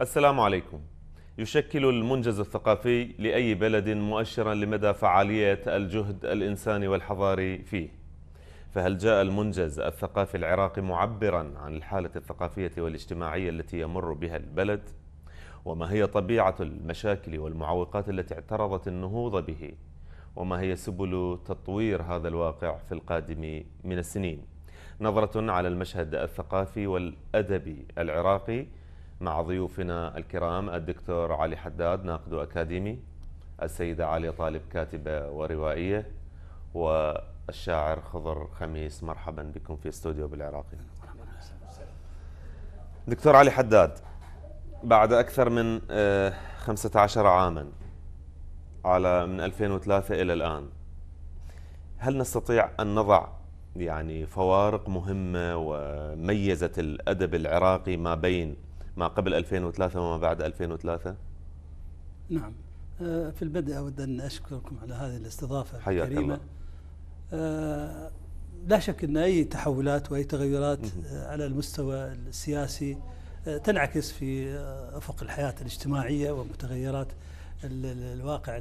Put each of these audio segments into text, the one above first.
السلام عليكم يشكل المنجز الثقافي لأي بلد مؤشرا لمدى فعالية الجهد الإنساني والحضاري فيه فهل جاء المنجز الثقافي العراقي معبرا عن الحالة الثقافية والاجتماعية التي يمر بها البلد؟ وما هي طبيعة المشاكل والمعوقات التي اعترضت النهوض به؟ وما هي سبل تطوير هذا الواقع في القادم من السنين؟ نظرة على المشهد الثقافي والأدبي العراقي مع ضيوفنا الكرام الدكتور علي حداد ناقد أكاديمي السيدة علي طالب كاتبة وروائية والشاعر خضر خميس مرحبا بكم في استوديو بالعراقي دكتور علي حداد بعد أكثر من 15 آه، عاما على من 2003 إلى الآن هل نستطيع أن نضع يعني فوارق مهمة وميزت الأدب العراقي ما بين ما قبل 2003 وما بعد 2003 نعم آه، في البدء أود أن أشكركم على هذه الاستضافة حياك الكريمة الله. لا شك أن أي تحولات وأي تغيرات آه، على المستوى السياسي آه، تنعكس في أفق الحياة الاجتماعية ومتغيرات الواقع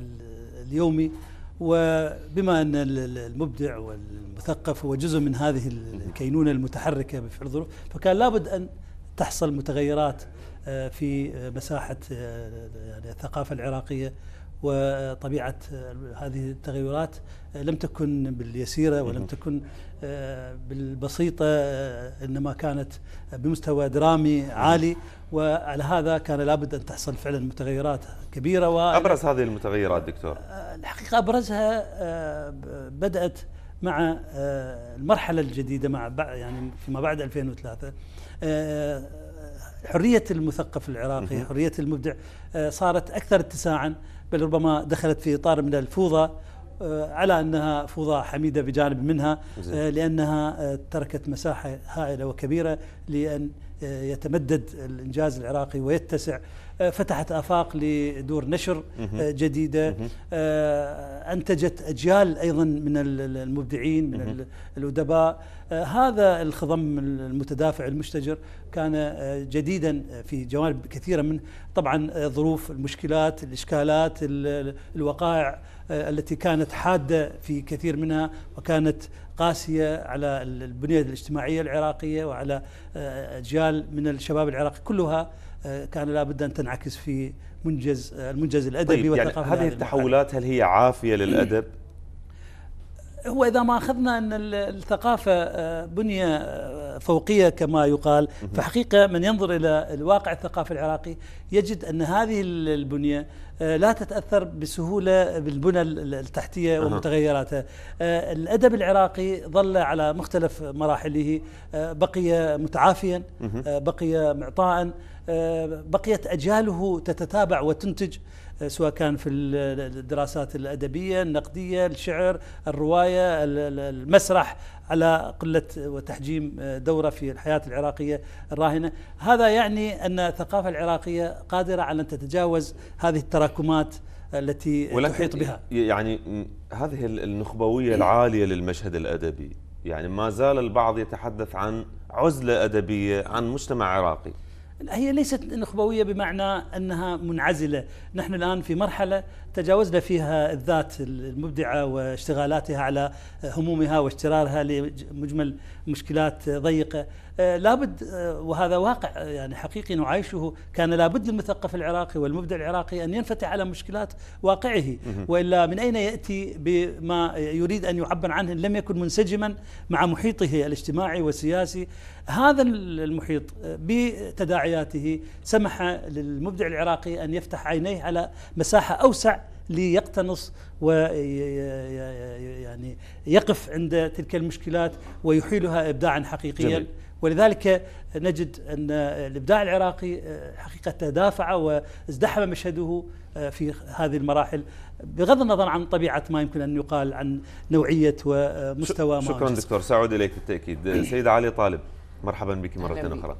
اليومي وبما أن المبدع والمثقف هو جزء من هذه الكينونة المتحركة بفعل الظروف فكان لابد أن تحصل متغيرات آه، في آه، مساحة آه، يعني الثقافة العراقية وطبيعة هذه التغيرات لم تكن باليسيرة ولم تكن بالبسيطة إنما كانت بمستوى درامي عالي وعلى هذا كان لابد أن تحصل فعلا متغيرات كبيرة و أبرز هذه المتغيرات دكتور الحقيقة أبرزها بدأت مع المرحلة الجديدة مع يعني فيما بعد 2003 آه، حرية المثقف العراقي حرية المبدع آه، صارت أكثر اتساعا بل ربما دخلت في إطار من الفوضى آه، على أنها فوضى حميدة بجانب منها لأنها تركت مساحة هائلة وكبيرة لأن يتمدد الإنجاز العراقي ويتسع آه، فتحت آفاق لدور نشر آه، جديدة آه، أنتجت أجيال أيضا من المبدعين من الأدباء هذا الخضم المتدافع المشتجر كان جديدا في جوانب كثيرة من طبعا ظروف المشكلات الإشكالات الوقائع التي كانت حادة في كثير منها وكانت قاسية على البنية الاجتماعية العراقية وعلى أجيال من الشباب العراقي كلها كان لابد ان تنعكس في منجز المنجز الادبي طيب يعني هذه التحولات هل هي عافيه للادب؟ هو اذا ما اخذنا ان الثقافه آه، بنيه آه، فوقيه كما يقال فحقيقه من ينظر الى الواقع الثقافي العراقي يجد ان هذه البنيه آه، لا تتاثر بسهوله بالبنى التحتيه ومتغيراتها. الادب العراقي ظل على مختلف مراحله بقي متعافيا بقي معطاء بقيت اجياله تتتابع وتنتج آه، سواء كان في الدراسات الادبيه النقديه الشعر الروايه المسرح على قله وتحجيم آه، دوره في الحياه العراقيه الراهنه، هذا يعني ان الثقافه العراقيه قادره على ان تتجاوز هذه التراكمات التي تحيط بها. يعني هذه النخبويه العاليه للمشهد الادبي، يعني ما زال البعض يتحدث عن عزله ادبيه عن مجتمع عراقي. هي ليست نخبويه بمعنى انها منعزله، نحن الان في مرحله تجاوزنا فيها الذات المبدعه واشتغالاتها على همومها واشترارها لمجمل مشكلات ضيقه، آه، لابد آه، وهذا واقع آه، يعني حقيقي نعايشه كان لابد للمثقف العراقي والمبدع العراقي أن ينفتح على مشكلات واقعه وإلا من أين يأتي بما يريد أن يعبر عنه إن لم يكن منسجما مع محيطه الاجتماعي والسياسي هذا المحيط بتداعياته سمح للمبدع العراقي أن يفتح عينيه على مساحة أوسع ليقتنص ويعني يقف عند تلك المشكلات ويحيلها ابداعا حقيقيا جميل. ولذلك نجد أن الإبداع العراقي آه، حقيقة تدافع وازدحم مشهده آه، في هذه المراحل بغض النظر عن طبيعة ما يمكن أن يقال عن نوعية ومستوى ما شكرا دكتور سأعود إليك بالتأكيد سيد علي طالب مرحبا بك مرة أخرى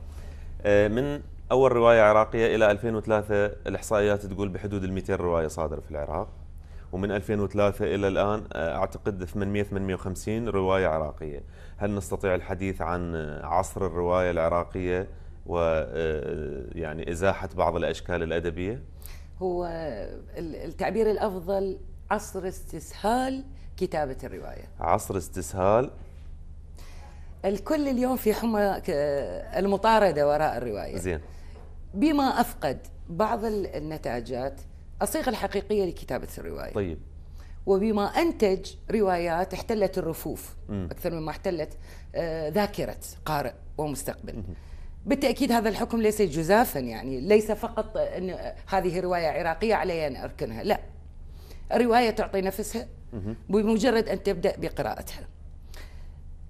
آه، من أول رواية عراقية إلى 2003 الإحصائيات تقول بحدود ال 200 رواية صادرة في العراق ومن 2003 إلى الآن آه، أعتقد 800-850 رواية عراقية هل نستطيع الحديث عن آه، عصر الرواية العراقية و آه، يعني إزاحة بعض الأشكال الأدبية؟ هو التعبير الأفضل عصر استسهال كتابة الرواية عصر استسهال الكل اليوم في حمى المطاردة وراء الرواية زين بما أفقد بعض النتاجات الصيغة الحقيقية لكتابة الرواية طيب وبما أنتج روايات احتلت الرفوف م. أكثر مما احتلت آه، ذاكرة قارئ ومستقبل م. بالتأكيد هذا الحكم ليس جزافا يعني ليس فقط أن هذه رواية عراقية علي أن أركنها لا الرواية تعطي نفسها بمجرد أن تبدأ بقراءتها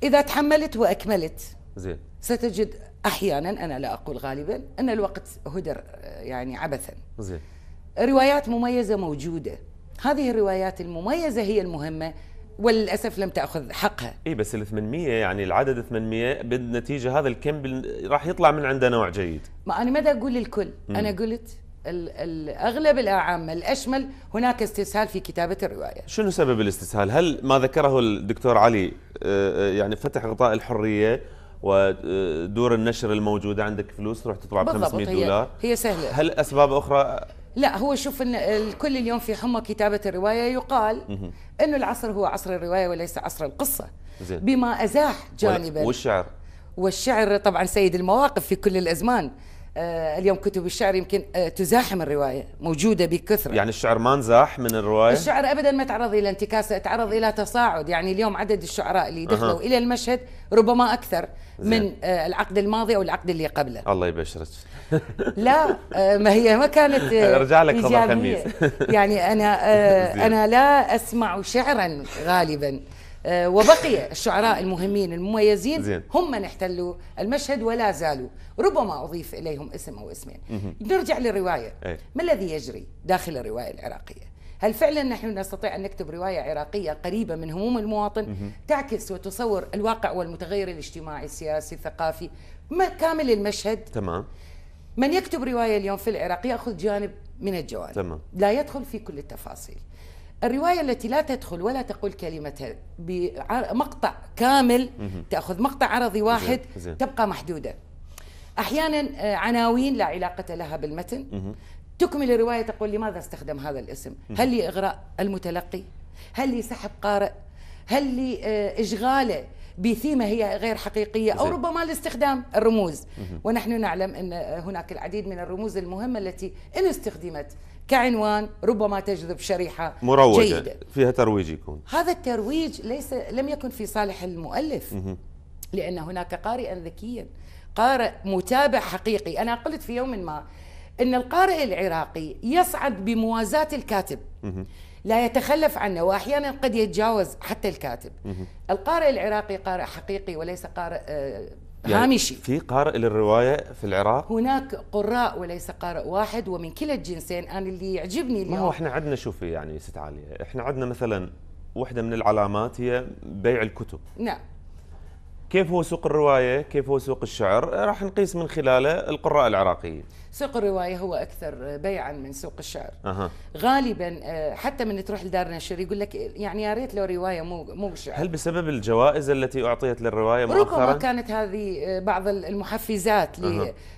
إذا تحملت وأكملت زين ستجد أحيانا أنا لا أقول غالبا أن الوقت هدر آه، يعني عبثا زين روايات مميزة موجودة هذه الروايات المميزة هي المهمة وللاسف لم تاخذ حقها. اي بس ال 800 يعني العدد 800 بالنتيجه هذا الكم راح يطلع من عنده نوع جيد. ما انا ماذا اقول للكل؟ مم. انا قلت الاغلب الاعم الاشمل هناك استسهال في كتابه الروايه. شنو سبب الاستسهال؟ هل ما ذكره الدكتور علي آه، آه، يعني فتح غطاء الحريه ودور النشر الموجوده عندك فلوس تروح تطبع ب 500 دولار؟ هي سهله. هل اسباب اخرى لا هو شوف ان الكل اليوم في حمى كتابه الروايه يقال انه العصر هو عصر الروايه وليس عصر القصه زي. بما ازاح جانبا والشعر والشعر طبعا سيد المواقف في كل الازمان آه، اليوم كتب الشعر يمكن آه، تزاحم الروايه موجوده بكثره يعني الشعر ما انزاح من الروايه الشعر ابدا ما تعرض الى انتكاسه تعرض الى تصاعد يعني اليوم عدد الشعراء اللي دخلوا أه. الى المشهد ربما اكثر زين. من آه، العقد الماضي او العقد اللي قبله الله يبشرك لا ما هي ما كانت ارجع لك خبر خميس يعني انا انا لا اسمع شعرا غالبا آه، وبقي الشعراء المهمين المميزين هم من احتلوا المشهد ولا زالوا ربما أضيف إليهم اسم أو اسمين نرجع للرواية ما الذي يجري داخل الرواية العراقية هل فعلا نحن نستطيع أن نكتب رواية عراقية قريبة من هموم المواطن تعكس وتصور الواقع والمتغير الاجتماعي السياسي الثقافي ما كامل المشهد تمام من يكتب رواية اليوم في العراق يأخذ جانب من الجوانب تمام. لا يدخل في كل التفاصيل الرواية التي لا تدخل ولا تقول كلمتها بمقطع كامل تأخذ مقطع عرضي واحد تبقى محدودة أحيانا آه، عناوين لا علاقة لها بالمتن تكمل الرواية تقول لماذا استخدم هذا الاسم هل لإغراء المتلقي هل لسحب قارئ هل لإشغاله آه، بثيمة هي غير حقيقية أو ربما لاستخدام الرموز ونحن نعلم أن هناك العديد من الرموز المهمة التي إن استخدمت كعنوان ربما تجذب شريحه مروجه جيدة. فيها ترويج يكون هذا الترويج ليس لم يكن في صالح المؤلف مه. لان هناك قارئا ذكيا قارئ متابع حقيقي انا قلت في يوم ما ان القارئ العراقي يصعد بموازاه الكاتب مه. لا يتخلف عنه واحيانا قد يتجاوز حتى الكاتب مه. القارئ العراقي قارئ حقيقي وليس قارئ آه، يعني هامشي في قارئ للروايه في العراق هناك قراء وليس قارئ واحد ومن كلا الجنسين انا اللي يعجبني اليوم ما هو احنا عندنا شوفي يعني ست عاليه احنا عندنا مثلا واحده من العلامات هي بيع الكتب نعم كيف هو سوق الرواية كيف هو سوق الشعر راح نقيس من خلاله القراء العراقيين سوق الرواية هو أكثر بيعا من سوق الشعر أه. غالبا حتى من تروح لدار نشر يقول لك يعني يا ريت لو رواية مو مو شعر هل بسبب الجوائز التي أعطيت للرواية مؤخرا؟ ربما كانت هذه آه، بعض المحفزات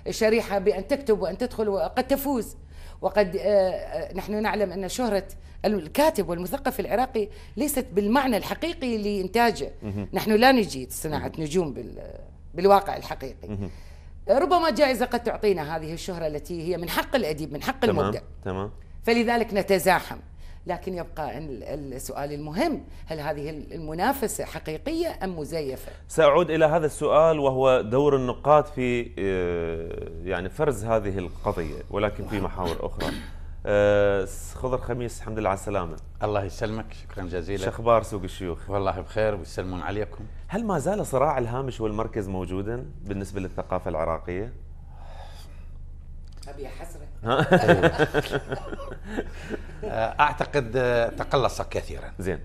لشريحة بأن تكتب وأن تدخل وقد تفوز وقد آه، آه، نحن نعلم أن شهرة الكاتب والمثقف العراقي ليست بالمعنى الحقيقي لإنتاجه نحن لا نجيد صناعة نجوم بالواقع الحقيقي ربما جائزة قد تعطينا هذه الشهرة التي هي من حق الأديب من حق المبدع تمام فلذلك نتزاحم لكن يبقى السؤال المهم هل هذه المنافسة حقيقية أم مزيفة؟ سأعود إلى هذا السؤال وهو دور النقاد في آه، يعني فرز هذه القضية ولكن في محاور أخرى آه، خضر خميس الحمد لله على السلامة الله يسلمك شكرا جزيلا شخبار سوق الشيوخ؟ والله بخير ويسلمون عليكم هل ما زال صراع الهامش والمركز موجودا بالنسبة للثقافة العراقية؟ ابي حسرة آه، أعتقد آه، تقلص كثيرا زين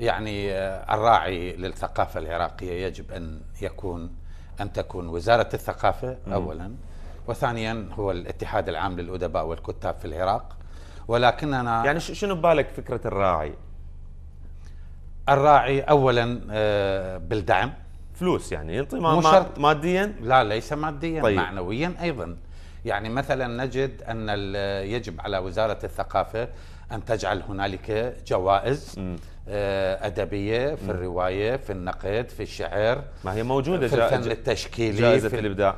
يعني آه، الراعي للثقافة العراقية يجب أن يكون أن تكون وزارة الثقافة أولا وثانيا هو الاتحاد العام للأدباء والكتاب في العراق ولكننا يعني شنو ببالك فكرة الراعي؟ الراعي أولا بالدعم فلوس يعني ينطي ما ماديا لا ليس ماديا طيب. معنويا أيضا يعني مثلا نجد أن يجب على وزارة الثقافة أن تجعل هنالك جوائز م. آه، أدبية في الرواية في النقد في الشعر ما هي موجودة في الفن التشكيلي جائزة في الإبداع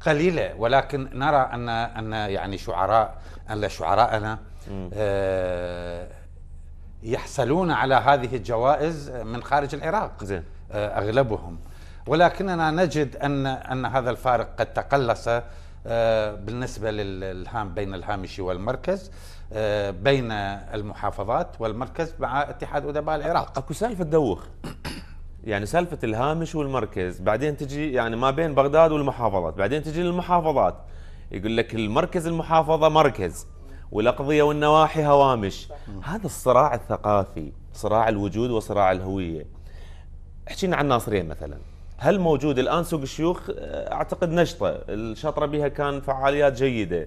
قليلة ولكن نرى أن أن يعني شعراء أن شعراءنا آه يحصلون على هذه الجوائز من خارج العراق زين. آه أغلبهم ولكننا نجد أن أن هذا الفارق قد تقلص آه، بالنسبة للحام بين الهامشي والمركز آه، بين المحافظات والمركز مع اتحاد أدباء العراق أكو سالفة تدوخ يعني سالفة الهامش والمركز بعدين تجي يعني ما بين بغداد والمحافظات بعدين تجي للمحافظات يقول لك المركز المحافظة مركز والأقضية والنواحي هوامش هذا الصراع الثقافي صراع الوجود وصراع الهوية حكينا عن ناصرين مثلاً هل موجود الان سوق الشيوخ آه، اعتقد نشطه الشاطره بها كان فعاليات جيده آه،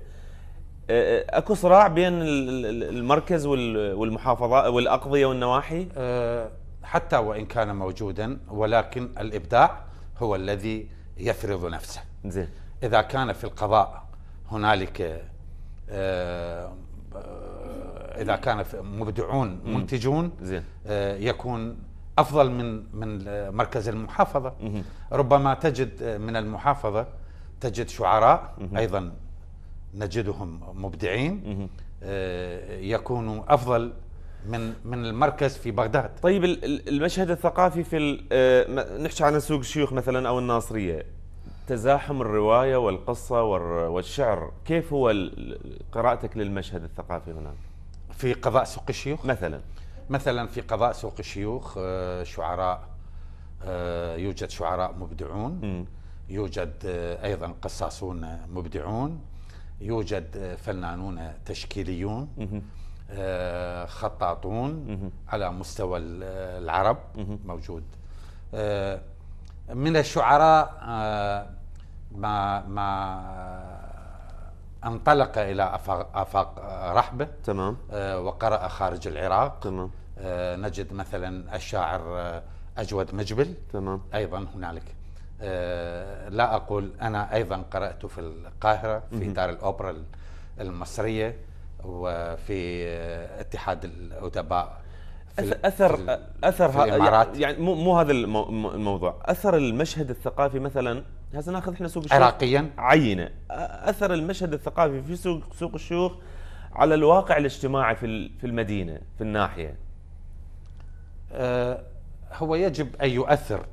آه، اكو صراع بين المركز والمحافظه والاقضيه والنواحي حتى وان كان موجودا ولكن الابداع هو الذي يفرض نفسه زين اذا كان في القضاء هنالك اذا كان مبدعون منتجون زين يكون افضل من من مركز المحافظه ربما تجد من المحافظه تجد شعراء ايضا نجدهم مبدعين آه، يكونوا افضل من من المركز في بغداد طيب المشهد الثقافي في آه، نحكي عن سوق الشيوخ مثلا او الناصريه تزاحم الروايه والقصه والشعر كيف هو قراءتك للمشهد الثقافي هناك في قضاء سوق الشيوخ مثلا مثلا في قضاء سوق الشيوخ آه، شعراء آه، يوجد شعراء مبدعون يوجد آه، ايضا قصاصون مبدعون يوجد فنانون تشكيليون خطاطون على مستوى العرب موجود من الشعراء ما ما انطلق الى افاق, أفاق رحبه تمام آه، وقرا خارج العراق تمام آه، نجد مثلا الشاعر آه، اجود مجبل تمام ايضا هنالك لا اقول انا ايضا قرات في القاهره في دار الاوبرا المصريه وفي اتحاد الادباء اثر اثر الامارات يعني مو مو هذا الموضوع اثر المشهد الثقافي مثلا هسه ناخذ احنا سوق الشيوخ عراقيا عينه اثر المشهد الثقافي في سوق سوق الشيوخ على الواقع الاجتماعي في في المدينه في الناحيه أه، هو يجب ان يؤثر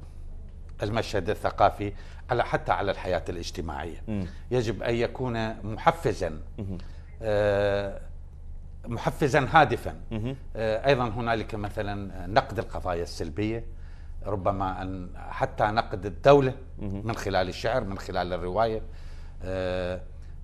المشهد الثقافي على حتى على الحياه الاجتماعيه م. يجب ان يكون محفزا م. محفزا هادفا آه، ايضا هنالك مثلا نقد القضايا السلبيه ربما ان حتى نقد الدوله من خلال الشعر من خلال الروايه آه،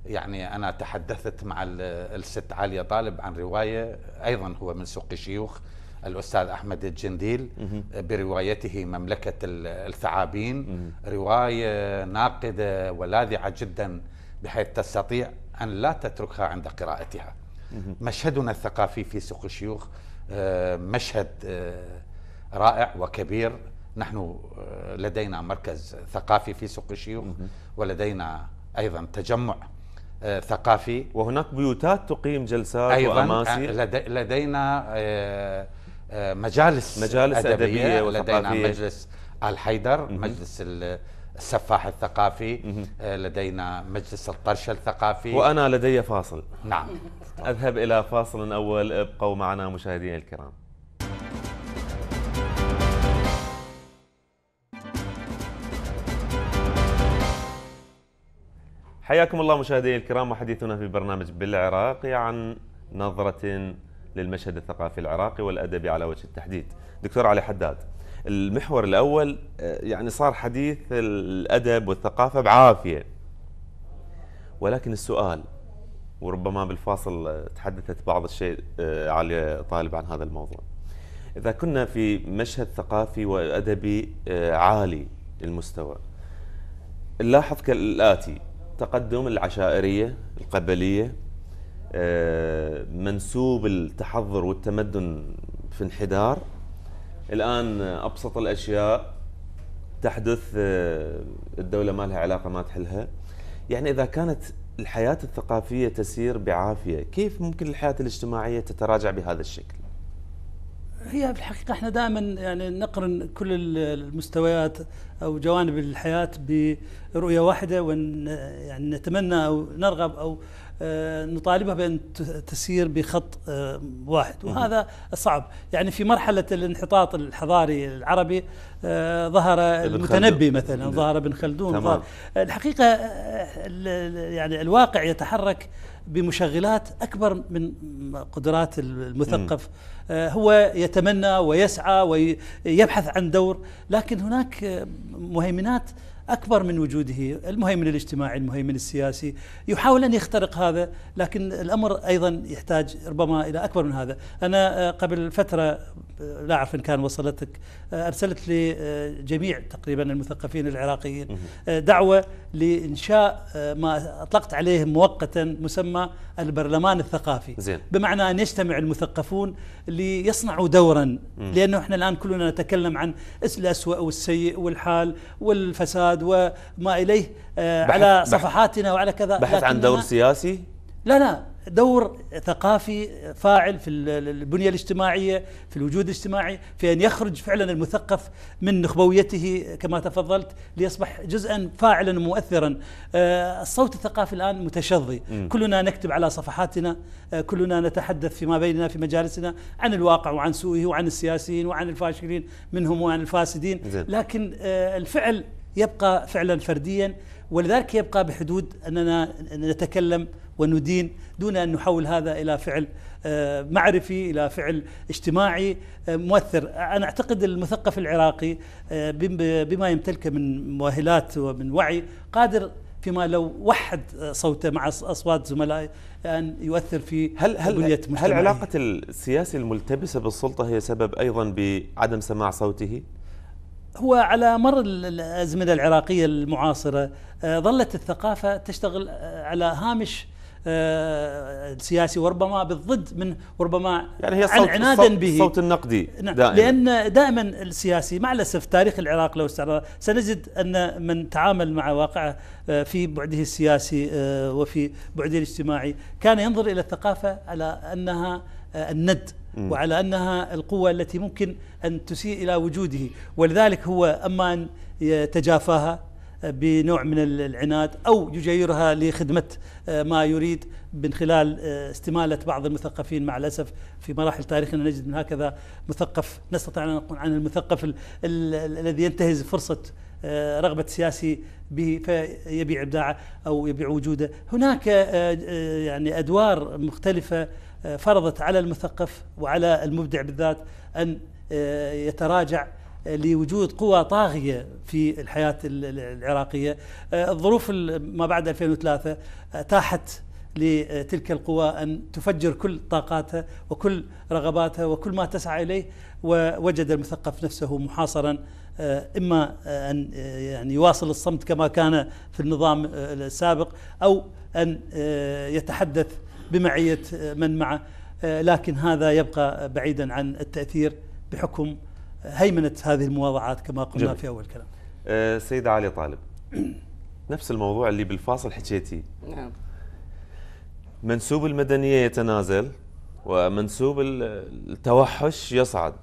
يعني انا تحدثت مع الست عاليه طالب عن روايه ايضا هو من سوق الشيوخ الاستاذ احمد الجنديل آه، بروايته مملكه الثعابين روايه ناقده ولاذعه جدا بحيث تستطيع ان لا تتركها عند قراءتها مشهدنا الثقافي في سوق الشيوخ آه، مشهد آه، رائع وكبير نحن آه، لدينا مركز ثقافي في سوق الشيوخ ولدينا ايضا تجمع ثقافي وهناك بيوتات تقيم جلسات أيضا وأماسي لدينا مجالس مجالس أدبية, أدبية وثقافية. لدينا مجلس الحيدر مم. مجلس السفاح الثقافي مم. لدينا مجلس الطرشة الثقافي وأنا لدي فاصل نعم أذهب إلى فاصل أول ابقوا معنا مشاهدينا الكرام حياكم الله مشاهدينا الكرام وحديثنا في برنامج بالعراق عن نظرة للمشهد الثقافي العراقي والأدبي على وجه التحديد دكتور علي حداد المحور الأول آه، يعني صار حديث الأدب والثقافة بعافية ولكن السؤال وربما بالفاصل تحدثت بعض الشيء آه، علي طالب عن هذا الموضوع إذا كنا في مشهد ثقافي وأدبي آه، عالي المستوى نلاحظ كالآتي تقدم العشائرية القبلية آه، منسوب التحضر والتمدن في انحدار الآن أبسط الأشياء تحدث الدولة ما لها علاقة ما تحلها يعني إذا كانت الحياة الثقافية تسير بعافية كيف ممكن الحياة الاجتماعية تتراجع بهذا الشكل هي في الحقيقة احنا دائما يعني نقرن كل المستويات أو جوانب الحياة برؤية واحدة ون يعني نتمنى أو نرغب أو آه، نطالبها بأن تسير بخط آه، واحد وهذا صعب يعني في مرحلة الانحطاط الحضاري العربي ظهر آه، المتنبي مثلا ظهر ابن خلدون نعم. ظهر الحقيقة يعني الواقع يتحرك بمشغلات اكبر من قدرات المثقف هو يتمنى ويسعى ويبحث عن دور لكن هناك مهيمنات أكبر من وجوده المهيمن الاجتماعي المهيمن السياسي يحاول أن يخترق هذا لكن الأمر أيضا يحتاج ربما إلى أكبر من هذا أنا آه، قبل فترة آه، لا أعرف إن كان وصلتك آه، أرسلت لجميع تقريبا المثقفين العراقيين دعوة لإنشاء ما أطلقت عليه مؤقتا مسمى البرلمان الثقافي زين. بمعنى أن يجتمع المثقفون ليصنعوا دورا لأنه إحنا الآن كلنا نتكلم عن الأسوأ والسيء والحال والفساد البلاد وما إليه آه، على صفحاتنا وعلى كذا بحث عن دور سياسي؟ لا لا دور ثقافي فاعل في البنية الاجتماعية في الوجود الاجتماعي في أن يخرج فعلا المثقف من نخبويته كما تفضلت ليصبح جزءا فاعلا مؤثرا آه، الصوت الثقافي الآن متشظي كلنا نكتب على صفحاتنا آه، كلنا نتحدث فيما بيننا في مجالسنا عن الواقع وعن سوءه وعن السياسيين وعن الفاشلين منهم وعن الفاسدين لكن الفعل يبقى فعلا فرديا ولذلك يبقى بحدود اننا نتكلم وندين دون ان نحول هذا الى فعل آه، معرفي الى فعل اجتماعي آه، مؤثر انا اعتقد المثقف العراقي آه، بما يمتلكه من مؤهلات ومن وعي قادر فيما لو وحد صوته مع اصوات زملائه ان يؤثر في هل هل بنيه هل علاقه السياسي الملتبسه بالسلطه هي سبب ايضا بعدم سماع صوته؟ هو على مر الأزمنة العراقية المعاصرة آه، ظلت الثقافة تشتغل آه، على هامش السياسي آه، وربما بالضد من وربما يعني هي صوت عنادا صوت به صوت النقدي نعم، دائما لان دائما السياسي مع الاسف تاريخ العراق لو استعرض سنجد ان من تعامل مع واقعه في بعده السياسي وفي بعده الاجتماعي كان ينظر الى الثقافه على انها الند وعلى أنها القوة التي ممكن أن تسيء إلى وجوده ولذلك هو أما أن يتجافاها بنوع من العناد او يجيرها لخدمه آه، ما يريد من خلال آه، استماله بعض المثقفين مع الاسف في مراحل تاريخنا نجد من هكذا مثقف نستطيع ان نقول عن المثقف الذي ينتهز فرصه آه، رغبة سياسي به فيبيع إبداعه أو يبيع وجوده هناك آه، آه، يعني أدوار مختلفة فرضت على المثقف وعلى المبدع بالذات أن يتراجع لوجود قوى طاغية في الحياة العراقية الظروف ما بعد 2003 أتاحت لتلك القوى أن تفجر كل طاقاتها وكل رغباتها وكل ما تسعى إليه ووجد المثقف نفسه محاصرا آه، إما آه، أن آه، يعني يواصل الصمت كما كان في النظام السابق أو أن يتحدث بمعية من معه لكن هذا يبقى بعيدا عن التأثير بحكم هيمنة هذه المواضعات كما قلنا جميل. في أول كلام سيد علي طالب نفس الموضوع اللي بالفاصل حكيتي نعم منسوب المدنية يتنازل ومنسوب التوحش يصعد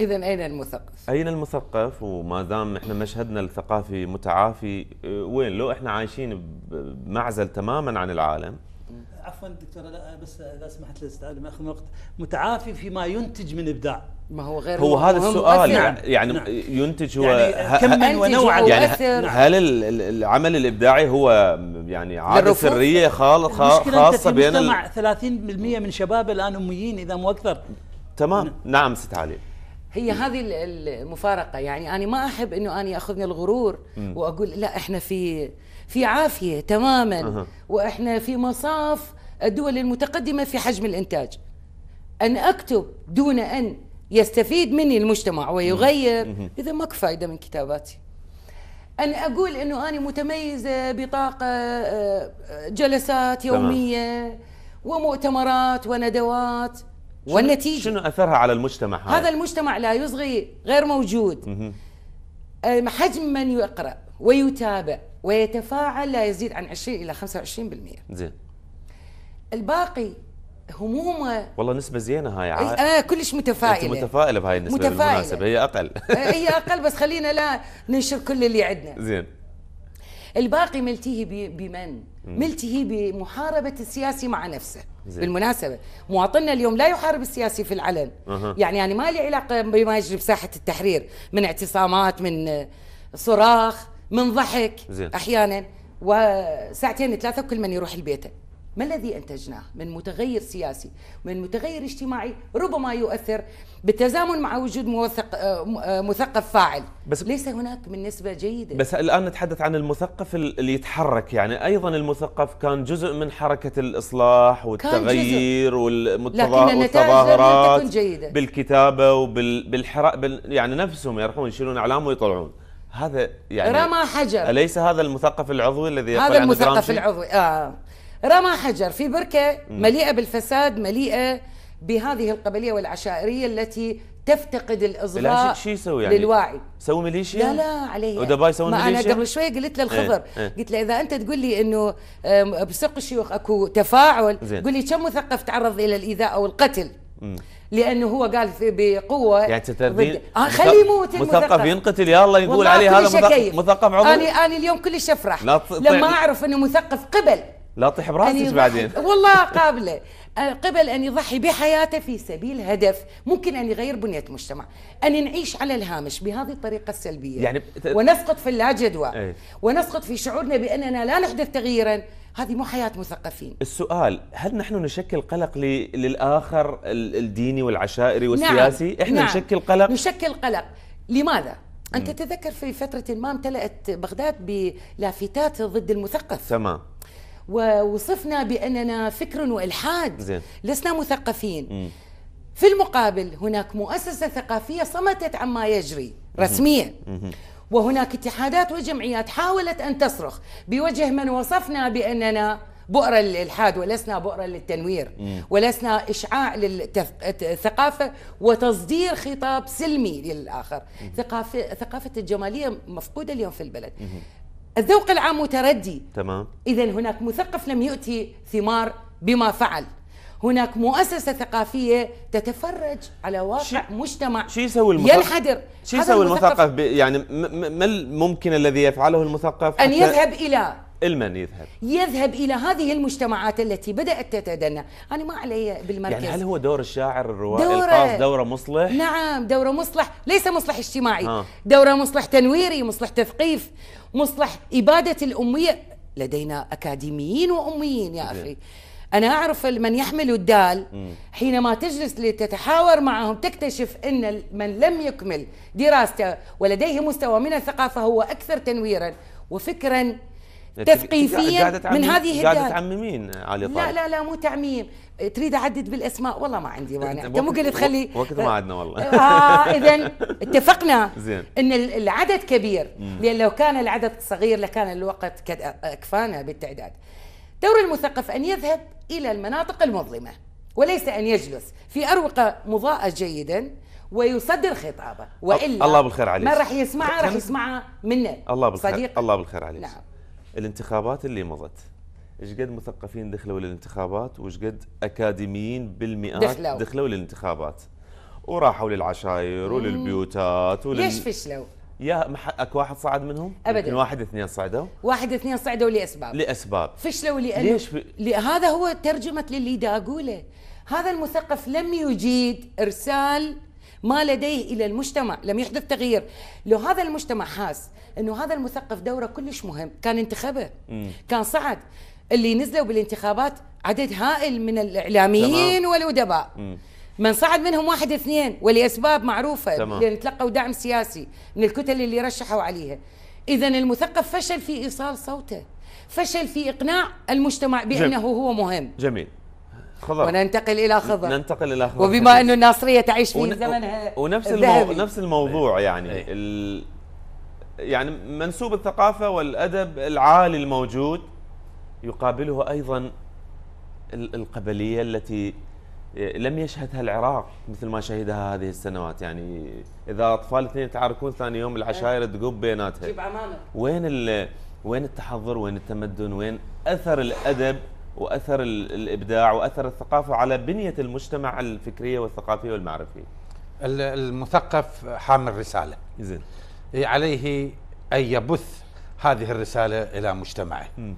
اذا اين المثقف؟ اين المثقف وما دام احنا مشهدنا الثقافي متعافي آه، وين لو احنا عايشين بمعزل تماما عن العالم عفوا دكتور لا بس اذا سمحت لي ما ماخذ وقت متعافي فيما ينتج من ابداع ما هو غير هو هذا السؤال يعني نعم. يعني نعم. ينتج هو يعني كما ونوعا يعني نعم. هل العمل الابداعي هو يعني عاده سريه خالص خاصه بين المجتمع 30% من شباب الان اميين اذا مو اكثر تمام نعم, نعم، ست علي هي هذه المفارقه يعني انا ما احب انه انا ياخذني الغرور واقول لا احنا في في عافيه تماما أه. واحنا في مصاف الدول المتقدمه في حجم الانتاج ان اكتب دون ان يستفيد مني المجتمع ويغير اذا ماكو فائده من كتاباتي ان اقول انه انا متميزه بطاقه آه، آه، جلسات يوميه ومؤتمرات وندوات والنتيجه شنو اثرها على المجتمع هذا, هذا المجتمع لا يصغي غير موجود حجم من يقرا ويتابع ويتفاعل لا يزيد عن 20 الى 25% زين الباقي همومه والله نسبة زينة هاي عاد أنا آه، كلش متفائلة أنت متفائلة بهاي النسبة متفائلة. بالمناسبة هي أقل آه، هي أقل بس خلينا لا ننشر كل اللي عندنا زين الباقي ملتهي بمن؟ ملته بمحاربة السياسي مع نفسه زي. بالمناسبة مواطننا اليوم لا يحارب السياسي في العلن أه. يعني أنا ما لي علاقة بما يجري بساحة التحرير من اعتصامات من صراخ من ضحك زي. أحيانا وساعتين ثلاثة كل من يروح لبيته ما الذي أنتجناه من متغير سياسي من متغير اجتماعي ربما يؤثر بالتزامن مع وجود موثق آه، آه، مثقف فاعل بس ليس هناك من نسبة جيدة بس الآن نتحدث عن المثقف اللي يتحرك يعني أيضا المثقف كان جزء من حركة الإصلاح والتغيير والتظاهرات بالكتابة وبالحراء بال يعني نفسهم يروحون يشيلون أعلام ويطلعون هذا يعني رمى حجر أليس هذا المثقف العضوي الذي هذا المثقف العضوي آه رمى حجر في بركة مليئة بالفساد مليئة بهذه القبلية والعشائرية التي تفتقد الاصغاء شو يسوي يعني للواعي سوي ميليشيا لا لا عليه ودبا يسوون ميليشيا انا قبل شويه قلت له الخضر ايه ايه قلت له اذا انت تقول لي انه بسرق الشيوخ اكو تفاعل زين. قل لي كم مثقف تعرض الى الايذاء او القتل مم. لانه هو قال بقوه يعني تتردين آه خليه يموت مثقف ينقتل يا الله يقول عليه هذا مثقف عضو انا انا اليوم كلش افرح لما طيب. اعرف انه مثقف قبل لا تطيح براسك بعدين والله قابله أه، قبل ان يضحي بحياته في سبيل هدف ممكن ان يغير بنيه مجتمع ان نعيش على الهامش بهذه الطريقه السلبيه يعني ونسقط في اللا جدوى إيه. ونسقط في شعورنا باننا لا نحدث تغييرا هذه مو حياه مثقفين السؤال هل نحن نشكل قلق للاخر الديني والعشائري نعم. والسياسي نعم. احنا نعم. نشكل قلق نشكل قلق لماذا انت تتذكر في فتره ما امتلأت بغداد بلافتات ضد المثقف تمام ووصفنا باننا فكر والحاد زين. لسنا مثقفين مم. في المقابل هناك مؤسسه ثقافيه صمتت عما يجري رسميا مم. وهناك اتحادات وجمعيات حاولت ان تصرخ بوجه من وصفنا باننا بؤره للالحاد ولسنا بؤره للتنوير مم. ولسنا اشعاع للثقافه وتصدير خطاب سلمي للاخر ثقافه ثقافه الجماليه مفقوده اليوم في البلد مم. الذوق العام متردي تمام إذا هناك مثقف لم يؤتي ثمار بما فعل هناك مؤسسه ثقافيه تتفرج على واقع شي مجتمع شو يسوي المثقف ينحدر شو يسوي المثقف يعني ما الممكن الذي يفعله المثقف ان يذهب الى المن يذهب يذهب الى هذه المجتمعات التي بدات تتدنى انا ما علي بالمركز يعني هل هو دور الشاعر الروائي دورة الخاص دوره مصلح نعم دوره مصلح ليس مصلح اجتماعي دوره مصلح تنويري مصلح تثقيف مصلح اباده الاميه لدينا اكاديميين واميين يا اخي أنا أعرف من يحمل الدال حينما تجلس لتتحاور معهم تكتشف أن من لم يكمل دراسته ولديه مستوى من الثقافة هو أكثر تنويرا وفكرا تثقيفيا من هذه الدال قاعدة تعممين علي طارق لا لا لا مو تعميم تريد اعدد بالاسماء والله ما عندي مانع انت مو قلت تخلي وقت ما عندنا والله اه اذا اتفقنا زين. ان العدد كبير لان لو كان العدد صغير لكان الوقت كفانا بالتعداد دور المثقف ان يذهب إلى المناطق المظلمة وليس أن يجلس في أروقة مضاءة جيدا ويصدر خطابه والا الله بالخير عليك ما راح يسمعه راح يسمعه منه الله بالخير صديق الله بالخير عليك نعم الانتخابات اللي مضت ايش قد مثقفين دخلوا للانتخابات وايش قد اكاديميين بالمئات دخلوا, دخلوا للانتخابات وراحوا للعشاير وللبيوتات ولل... ليش فشلوا؟ يا اكو واحد صعد منهم؟ ابدا واحد اثنين صعدوا؟ واحد اثنين صعدوا لاسباب لاسباب فشلوا لان ليش؟ ب... هذا هو ترجمه للي دا اقوله هذا المثقف لم يجيد ارسال ما لديه الى المجتمع لم يحدث تغيير لو هذا المجتمع حاس انه هذا المثقف دوره كلش مهم كان انتخبه مم. كان صعد اللي نزلوا بالانتخابات عدد هائل من الاعلاميين والادباء مم. من صعد منهم واحد اثنين ولاسباب معروفه تمام. لان تلقوا دعم سياسي من الكتل اللي رشحوا عليها اذا المثقف فشل في ايصال صوته فشل في اقناع المجتمع بانه جميل. هو مهم جميل خضر وننتقل الى خضر ننتقل الى خضر وبما انه الناصريه تعيش في ون... زمنها ونفس المو... نفس الموضوع يعني أي. ال... يعني منسوب الثقافه والادب العالي الموجود يقابله ايضا القبليه التي لم يشهدها العراق مثل ما شهدها هذه السنوات يعني اذا اطفال اثنين يتعاركون ثاني يوم العشائر تقوب بيناتها جيب وين وين التحضر وين التمدن وين اثر الادب واثر الابداع واثر الثقافه على بنيه المجتمع الفكريه والثقافيه والمعرفيه المثقف حامل رساله زين إيه، عليه ان يبث هذه الرساله الى مجتمعه م.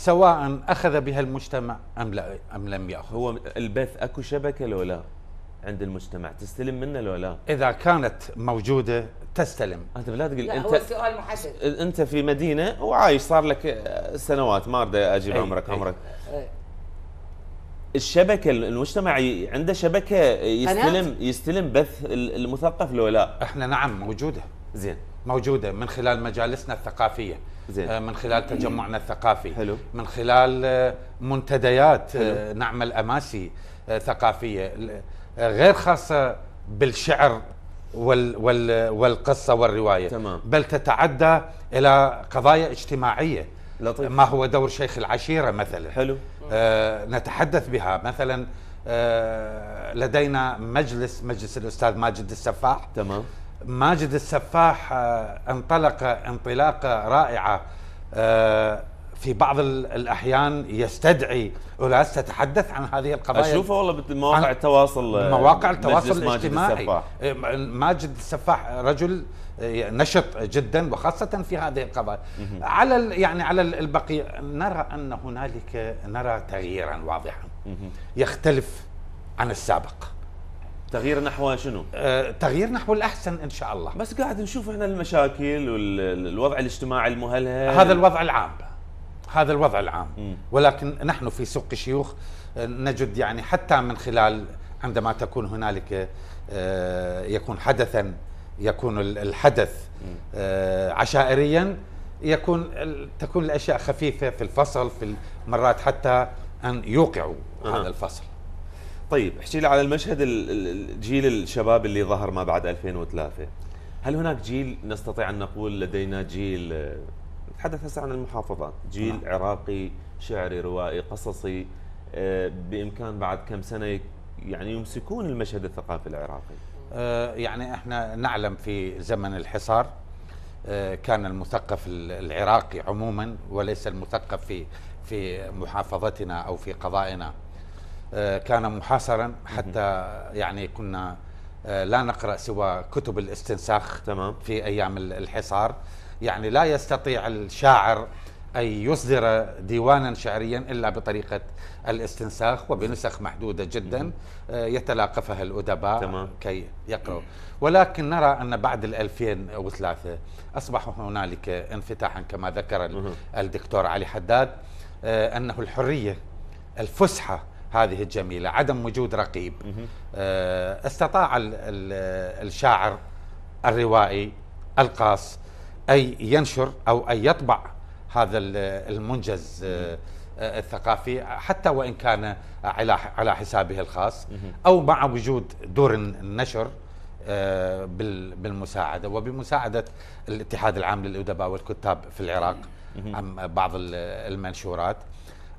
سواء اخذ بها المجتمع ام لا ام لم ياخذ هو البث اكو شبكه لو لا عند المجتمع تستلم منه لو لا اذا كانت موجوده تستلم انت آه، طيب، لا تقول انت هو سؤال محسن انت في مدينه وعايش صار لك آه، سنوات ما اريد اجيب أي عمرك أي عمرك أي الشبكه المجتمع عنده شبكه يستلم يستلم بث المثقف لو لا احنا نعم موجوده زين موجوده من خلال مجالسنا الثقافيه زين. آه، من خلال تجمعنا الثقافي حلو. من خلال آه، منتديات آه، حلو. نعمل أماسي ثقافية غير خاصة بالشعر وال وال والقصة والرواية تمام. بل تتعدى إلى قضايا اجتماعية لطيف. ما هو دور شيخ العشيرة مثلا حلو نتحدث بها مثلا لدينا مجلس مجلس الأستاذ ماجد السفاح تمام ماجد السفاح آه، انطلق انطلاقه رائعه آه، في بعض الاحيان يستدعي أولاس تتحدث عن هذه القضايا اشوفه والله بمواقع التواصل آه، مواقع التواصل الاجتماعي إيه، ماجد السفاح رجل نشط جدا وخاصه في هذه القضايا على يعني على البقيه نرى ان هنالك نرى تغييرا واضحا يختلف عن السابق تغيير نحو شنو؟ أه تغيير نحو الاحسن ان شاء الله بس قاعد نشوف احنا المشاكل والوضع الاجتماعي المهلهل هذا الوضع العام هذا الوضع العام م. ولكن نحن في سوق الشيوخ أه، نجد يعني حتى من خلال عندما تكون هنالك أه، يكون حدثا يكون الحدث أه، عشائريا يكون تكون الاشياء خفيفه في الفصل في مرات حتى ان يوقعوا أه. هذا الفصل طيب احكي لي على المشهد الجيل الشباب اللي ظهر ما بعد 2003 هل هناك جيل نستطيع ان نقول لدينا جيل آه، نتحدث هسه عن المحافظات جيل نعم. عراقي شعري روائي قصصي آه، بامكان بعد كم سنه يعني يمسكون المشهد الثقافي العراقي آه، يعني احنا نعلم في زمن الحصار كان المثقف العراقي عموما وليس المثقف في في محافظتنا او في قضائنا آه، كان محاصرا حتى يعني كنا آه، لا نقرا سوى كتب الاستنساخ تمام. في ايام الحصار يعني لا يستطيع الشاعر أن يصدر ديوانا شعريا إلا بطريقة الاستنساخ وبنسخ محدودة جدا آه، يتلاقفها الأدباء تمام. كي يقرأوا ولكن نرى أن بعد ال 2003 أصبح هنالك انفتاحا كما ذكر الدكتور علي حداد أنه الحرية الفسحة هذه الجميلة عدم وجود رقيب آه، استطاع الشاعر الروائي القاص أي ينشر أو أي يطبع هذا المنجز آه، آه، الثقافي حتى وإن كان على حسابه الخاص أو مع وجود دور النشر بالمساعدة وبمساعدة الاتحاد العام للأدباء والكتاب في العراق عن بعض المنشورات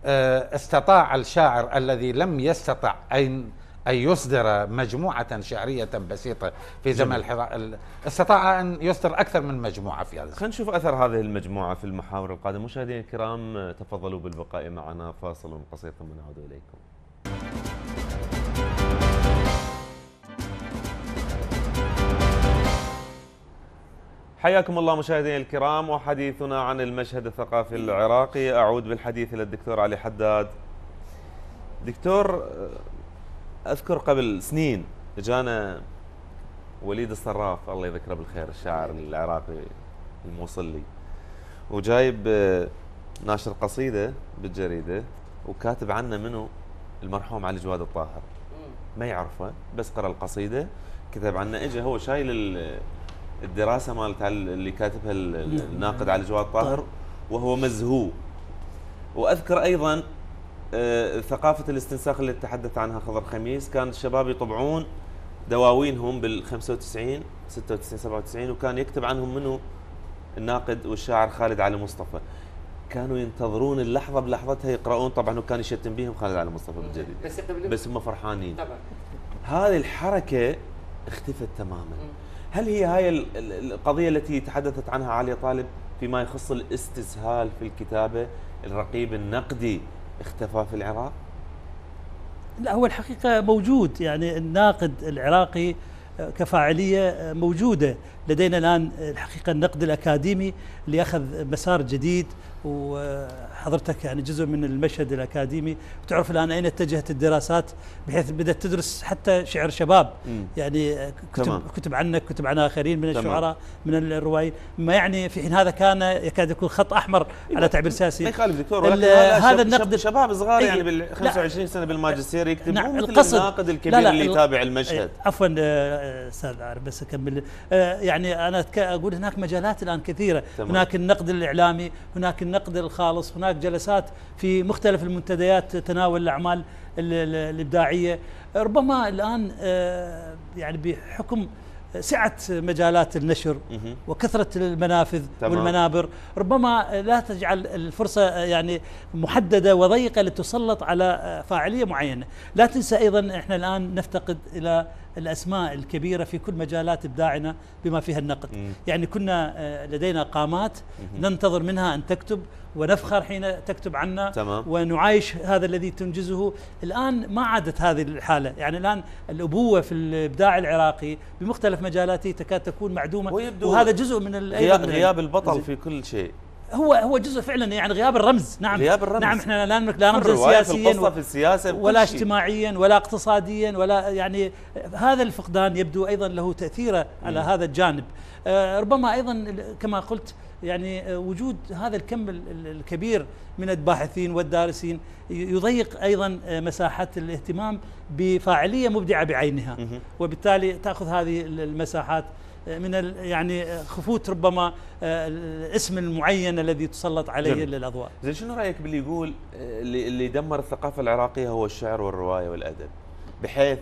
آه، استطاع الشاعر الذي لم يستطع أن أن يصدر مجموعة شعرية بسيطة في زمن الحضارة استطاع أن يصدر أكثر من مجموعة في هذا خلينا نشوف أثر هذه المجموعة في المحاور القادمة مشاهدينا الكرام آه، تفضلوا بالبقاء معنا فاصل قصير ثم نعود إليكم حياكم الله مشاهدينا الكرام وحديثنا عن المشهد الثقافي العراقي اعود بالحديث الى الدكتور علي حداد دكتور اذكر قبل سنين جانا وليد الصراف الله يذكره بالخير الشاعر العراقي الموصلي وجايب آه، ناشر قصيده بالجريده وكاتب عنه منه المرحوم علي جواد الطاهر ما يعرفه بس قرا القصيده كتب عنه اجى هو شايل الدراسه مالت اللي كاتبها نعم. الناقد علي جواد طاهر وهو مزهو واذكر ايضا آه، ثقافه الاستنساخ اللي تحدث عنها خضر خميس كان الشباب يطبعون دواوينهم بال 95 96 97 وكان يكتب عنهم منه الناقد والشاعر خالد علي مصطفى كانوا ينتظرون اللحظه بلحظتها يقرؤون طبعا وكان يشتم بهم خالد علي مصطفى بالجديد بس بس هم فرحانين طبعا هذه الحركه اختفت تماما هل هي هاي القضية التي تحدثت عنها علي طالب فيما يخص الاستسهال في الكتابة الرقيب النقدي اختفى في العراق؟ لا هو الحقيقة موجود يعني الناقد العراقي آه، كفاعلية آه، موجودة لدينا الآن الحقيقة النقد الأكاديمي اللي أخذ مسار جديد و آه، حضرتك يعني جزء من المشهد الاكاديمي وتعرف الان اين اتجهت الدراسات بحيث بدات تدرس حتى شعر شباب مم. يعني كتب تمام. كتب عنك كتب عن اخرين من الشعراء من الروائيين ما يعني في حين هذا كان يكاد يكون خط احمر إيه، على تعبير سياسي ما يخالف دكتور ولكن هذا النقد شباب صغار يعني إيه. بال 25 سنه بالماجستير يكتب نعم مثل القصد الناقد الكبير لا لا اللي يتابع المشهد إيه، عفوا آه، استاذ عارف بس اكمل آه، يعني انا اقول هناك مجالات الان كثيره تمام. هناك النقد الاعلامي هناك النقد الخالص هناك هناك جلسات في مختلف المنتديات تناول الاعمال الابداعيه ربما الان آه، يعني بحكم سعة مجالات النشر وكثرة المنافذ تمام. والمنابر ربما لا تجعل الفرصة آه، يعني محددة وضيقة لتسلط على آه، فاعلية معينة لا تنسى أيضا إحنا الآن نفتقد إلى الأسماء الكبيرة في كل مجالات إبداعنا بما فيها النقد يعني كنا آه، لدينا قامات ننتظر منها أن تكتب ونفخر حين تكتب عنا تمام. ونعايش هذا الذي تنجزه الآن ما عادت هذه الحالة يعني الآن الأبوة في الإبداع العراقي بمختلف مجالاته تكاد تكون معدومة وهذا جزء من غياب البطل في كل شيء هو هو جزء فعلا يعني غياب الرمز نعم غياب الرمز نعم احنا لا نملك لا رمزا سياسيا في, السياسه ولا اجتماعيا ولا اقتصاديا ولا يعني هذا الفقدان يبدو ايضا له تاثيره على هذا الجانب آه ربما ايضا كما قلت يعني آه، وجود هذا الكم الكبير من الباحثين والدارسين يضيق ايضا آه، مساحات الاهتمام بفاعليه مبدعه بعينها وبالتالي تاخذ هذه المساحات من يعني آه، خفوت ربما آه، الاسم المعين الذي تسلط عليه جميل. للاضواء زين شنو رايك باللي يقول آه، اللي دمر الثقافه العراقيه هو الشعر والروايه والادب بحيث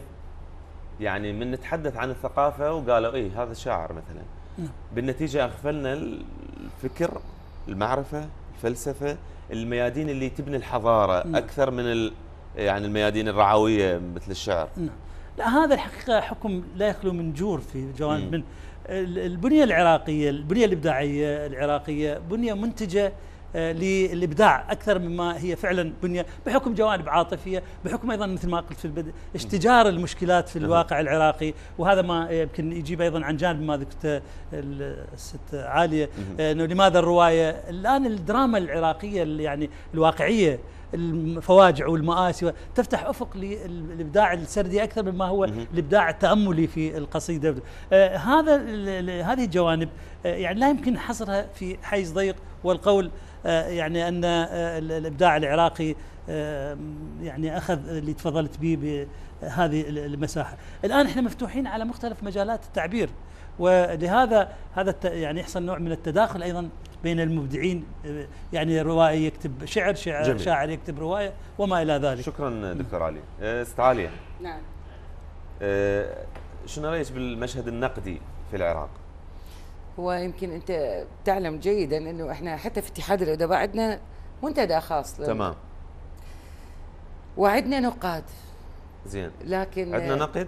يعني من نتحدث عن الثقافه وقالوا ايه هذا شاعر مثلا نعم. بالنتيجه اغفلنا الفكر المعرفه الفلسفه الميادين اللي تبني الحضاره نعم. اكثر من ال يعني الميادين الرعويه مثل الشعر نعم. لا هذا الحقيقه حكم لا يخلو من جور في جوانب من البنية العراقية البنية الإبداعية العراقية بنية منتجة آه، للابداع اكثر مما هي فعلا بنيه بحكم جوانب عاطفيه، بحكم ايضا مثل ما قلت في البدء اشتجار المشكلات في الواقع العراقي وهذا ما يمكن يجيب ايضا عن جانب ما ذكرته الست عاليه انه لماذا الروايه؟ الان الدراما العراقيه يعني الواقعيه الفواجع والمآسي تفتح أفق للإبداع السردي أكثر مما هو الإبداع التأملي في القصيدة آه هذا هذه الجوانب آه يعني لا يمكن حصرها في حيز ضيق والقول آه يعني أن أه، الإبداع العراقي أه، يعني أخذ اللي تفضلت به بهذه المساحة الآن إحنا مفتوحين على مختلف مجالات التعبير ولهذا هذا يعني يحصل نوع من التداخل ايضا بين المبدعين آه، يعني روائي يكتب شعر شعر جميل. شاعر يكتب روايه وما الى ذلك شكرا دكتور علي آه، استعالية نعم آه، شنو رايك بالمشهد النقدي في العراق هو يمكن انت تعلم جيدا انه احنا حتى في اتحاد الادباء عندنا منتدى خاص تمام وعدنا نقاد زين لكن عندنا نقد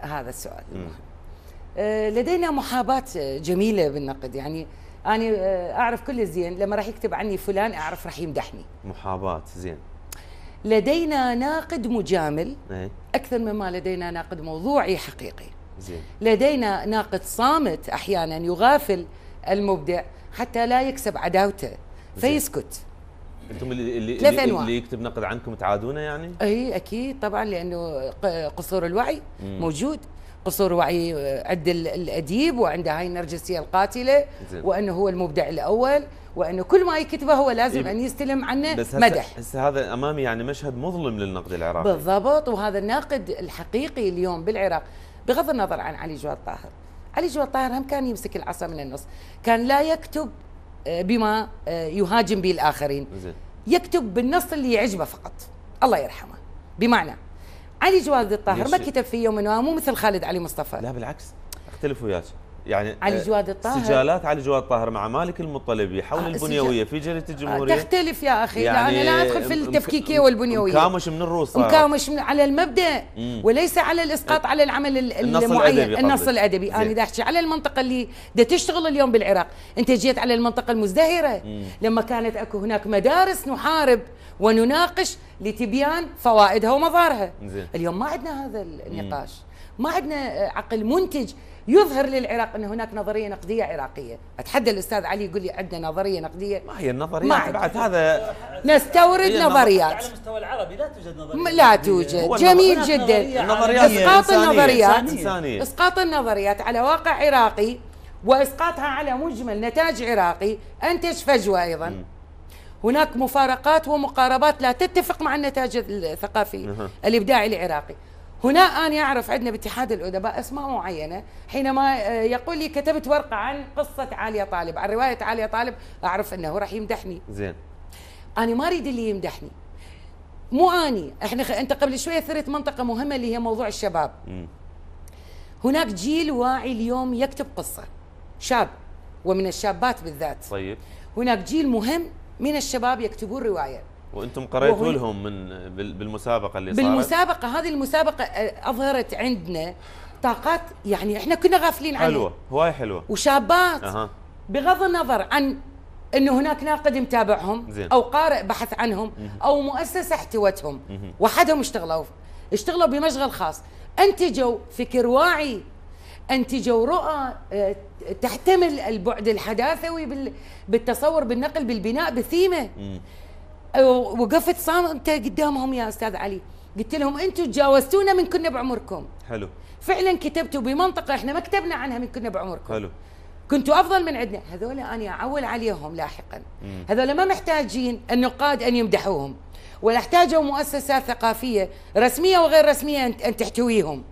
هذا السؤال المهم لدينا محاباة جميلة بالنقد يعني أنا آه، أعرف كل الزين لما راح يكتب عني فلان أعرف راح يمدحني محاباة زين لدينا ناقد مجامل إيه. أكثر مما لدينا ناقد موضوعي حقيقي زين. لدينا ناقد صامت أحيانا يغافل المبدع حتى لا يكسب عداوته فيسكت انتم اللي اللي, اللي, اللي يكتب نقد عنكم تعادونه يعني؟ اي اكيد طبعا لانه قصور الوعي مم. موجود قصور وعي عند الاديب وعنده هاي النرجسيه القاتله وانه هو المبدع الاول وانه كل ما يكتبه هو لازم إيه، ان يستلم عنه بس مدح بس هذا امامي يعني مشهد مظلم للنقد العراقي بالضبط وهذا الناقد الحقيقي اليوم بالعراق بغض النظر عن علي جواد طاهر علي جواد طاهر هم كان يمسك العصا من النص كان لا يكتب آه، بما آه، يهاجم به الاخرين زين. يكتب بالنص اللي يعجبه فقط الله يرحمه بمعنى علي جواد الطاهر ما كتب في يوم من الايام مو مثل خالد علي مصطفى لا بالعكس اختلف وياك يعني علي آه، جواد الطاهر سجالات علي جواد الطاهر مع مالك المطلبي حول آه البنيويه في جريده الجمهوريه آه، تختلف يا اخي يعني لا انا يعني لا ادخل في التفكيكيه والبنيويه مكامش من الروس مكامش من على المبدا وليس على الاسقاط أه. على العمل المعين النص الادبي انا يعني احكي على المنطقه اللي دا تشتغل اليوم بالعراق انت جيت على المنطقه المزدهره لما كانت اكو هناك مدارس نحارب ونناقش لتبيان فوائدها ومضارها اليوم ما عندنا هذا النقاش ما عندنا عقل منتج يظهر للعراق ان هناك نظريه نقديه عراقيه اتحدى الاستاذ علي يقول لي عندنا نظريه نقديه ما هي النظريه بعد هذا نستورد نظريات على المستوى العربي لا توجد نظريه لا توجد جميل جدا نظريات اسقاط النظريات اسقاط النظريات على واقع عراقي واسقاطها على مجمل نتاج عراقي انتج فجوه ايضا م. هناك مفارقات ومقاربات لا تتفق مع النتاج الثقافي الابداعي العراقي هنا أنا أعرف عندنا باتحاد الأدباء أسماء معينة حينما آه، يقول لي كتبت ورقة عن قصة عالية طالب عن رواية عالية طالب أعرف أنه راح يمدحني زين أنا ما أريد اللي يمدحني مو أني إحنا خ... أنت قبل شوية ثرت منطقة مهمة اللي هي موضوع الشباب م. هناك جيل واعي اليوم يكتب قصة شاب ومن الشابات بالذات طيب هناك جيل مهم من الشباب يكتبون رواية وانتم قريتوا لهم من بالمسابقه اللي صارت بالمسابقه هذه المسابقه اظهرت عندنا طاقات يعني احنا كنا غافلين عنها حلوه هواي حلوه وشابات أه. بغض النظر عن انه هناك ناقد متابعهم زين. او قارئ بحث عنهم مه. او مؤسسه احتوتهم مه. وحدهم اشتغلوا اشتغلوا بمشغل خاص انتجوا فكر واعي انتجوا رؤى تحتمل البعد الحداثوي بالتصور بالنقل بالبناء بثيمه مه. وقفت صامته قدامهم يا استاذ علي قلت لهم انتم تجاوزتونا من كنا بعمركم حلو فعلا كتبتوا بمنطقه احنا ما كتبنا عنها من كنا بعمركم حلو كنتوا افضل من عندنا هذول انا اعول عليهم لاحقا هذول ما محتاجين النقاد ان يمدحوهم ولا احتاجوا مؤسسات ثقافيه رسميه وغير رسميه ان تحتويهم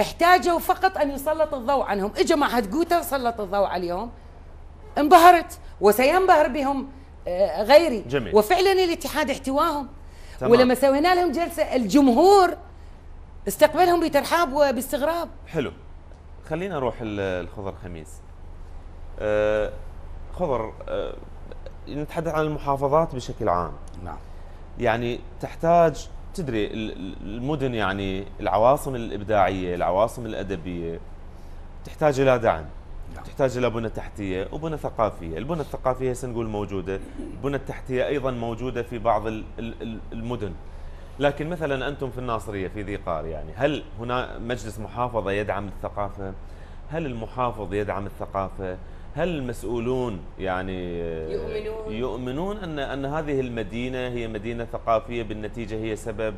احتاجوا فقط ان يسلط الضوء عنهم اجى معهد جوتا سلط الضوء عليهم انبهرت وسينبهر بهم آه، غيري جميل. وفعلا الاتحاد احتواهم تمام. ولما سوينا لهم جلسه الجمهور استقبلهم بترحاب وباستغراب حلو خلينا نروح الخضر خميس آه، خضر آه، نتحدث عن المحافظات بشكل عام نعم يعني تحتاج تدري المدن يعني العواصم الابداعيه العواصم الادبيه تحتاج الى دعم نعم. تحتاج الى بنى تحتيه وبنى ثقافيه، البنى الثقافيه هسه نقول موجوده، البنى التحتيه ايضا موجوده في بعض المدن. لكن مثلا انتم في الناصريه في ذي قار يعني هل هنا مجلس محافظه يدعم الثقافه؟ هل المحافظ يدعم الثقافه؟ هل المسؤولون يعني يؤمنون يؤمنون ان ان هذه المدينه هي مدينه ثقافيه بالنتيجه هي سبب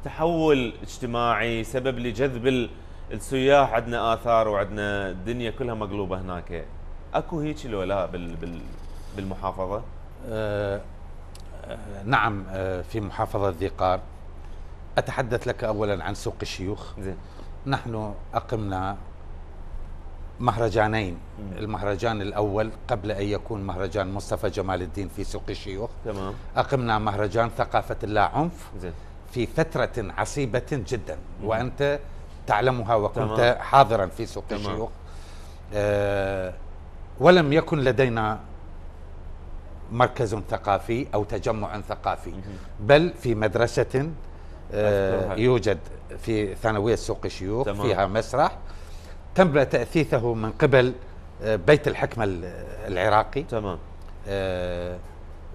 لتحول اجتماعي، سبب لجذب السياح عندنا اثار وعندنا الدنيا كلها مقلوبه هناك اكو هيك لو لا بال بال بالمحافظه؟ آه, آه، نعم آه في محافظه ذي قار اتحدث لك اولا عن سوق الشيوخ زين نحن اقمنا مهرجانين مم. المهرجان الاول قبل ان يكون مهرجان مصطفى جمال الدين في سوق الشيوخ تمام اقمنا مهرجان ثقافه اللا عنف زين في فتره عصيبه جدا مم. وانت تعلمها وكنت تمام. حاضرا في سوق تمام. الشيوخ آه ولم يكن لدينا مركز ثقافي أو تجمع ثقافي بل في مدرسة آه يوجد في ثانوية سوق الشيوخ تمام. فيها مسرح تم تأثيثه من قبل آه، بيت الحكمة العراقي تمام آه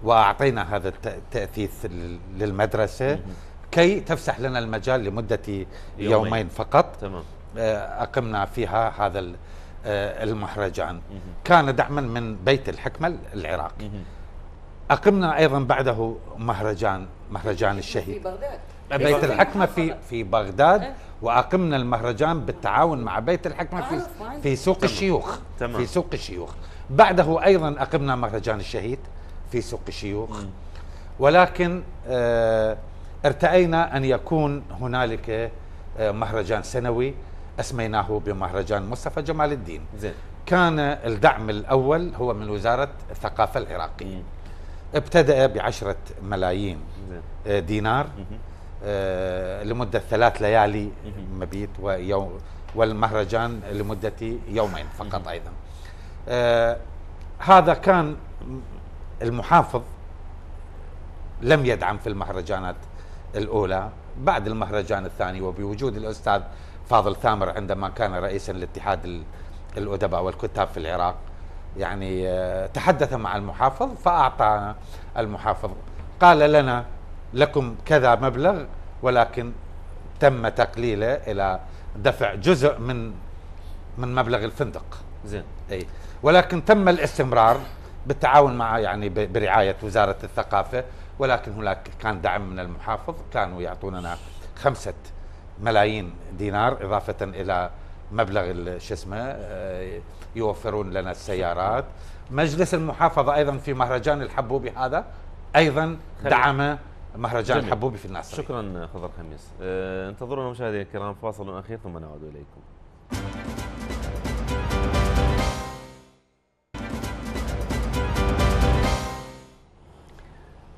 وأعطينا هذا التأثيث للمدرسة مم. كي تفسح لنا المجال لمدة يومين, يومين فقط تمام. آه، أقمنا فيها هذا آه، المهرجان كان دعما من بيت الحكمة العراقي أقمنا أيضا بعده مهرجان مهرجان الشهيد في بغداد بيت الحكمة في آه. في بغداد وأقمنا المهرجان بالتعاون مع بيت الحكمة في في سوق الشيوخ في سوق الشيوخ بعده أيضا أقمنا مهرجان الشهيد في سوق الشيوخ ولكن آه ارتأينا أن يكون هنالك آه، مهرجان سنوي أسميناه بمهرجان مصطفى جمال الدين زين. كان الدعم الأول هو من وزارة الثقافة العراقية ابتدأ بعشرة ملايين زين. آه، دينار آه، لمدة ثلاث ليالي مبيت ويوم والمهرجان لمدة يومين فقط أيضا آه هذا كان المحافظ لم يدعم في المهرجانات الأولى بعد المهرجان الثاني وبوجود الأستاذ فاضل ثامر عندما كان رئيسا لاتحاد الأدباء والكتاب في العراق يعني آه، تحدث مع المحافظ فأعطى المحافظ قال لنا لكم كذا مبلغ ولكن تم تقليله إلى دفع جزء من من مبلغ الفندق زين اي ولكن تم الاستمرار بالتعاون مع يعني برعايه وزاره الثقافه ولكن هناك كان دعم من المحافظ كانوا يعطوننا خمسة ملايين دينار إضافة إلى مبلغ شو اسمه آه، يوفرون لنا السيارات مجلس المحافظة أيضا في مهرجان الحبوبي هذا أيضا دعم مهرجان الحبوبي في الناس شكرا خضر خميس آه، انتظرونا مشاهدينا الكرام فاصل أخير ثم نعود إليكم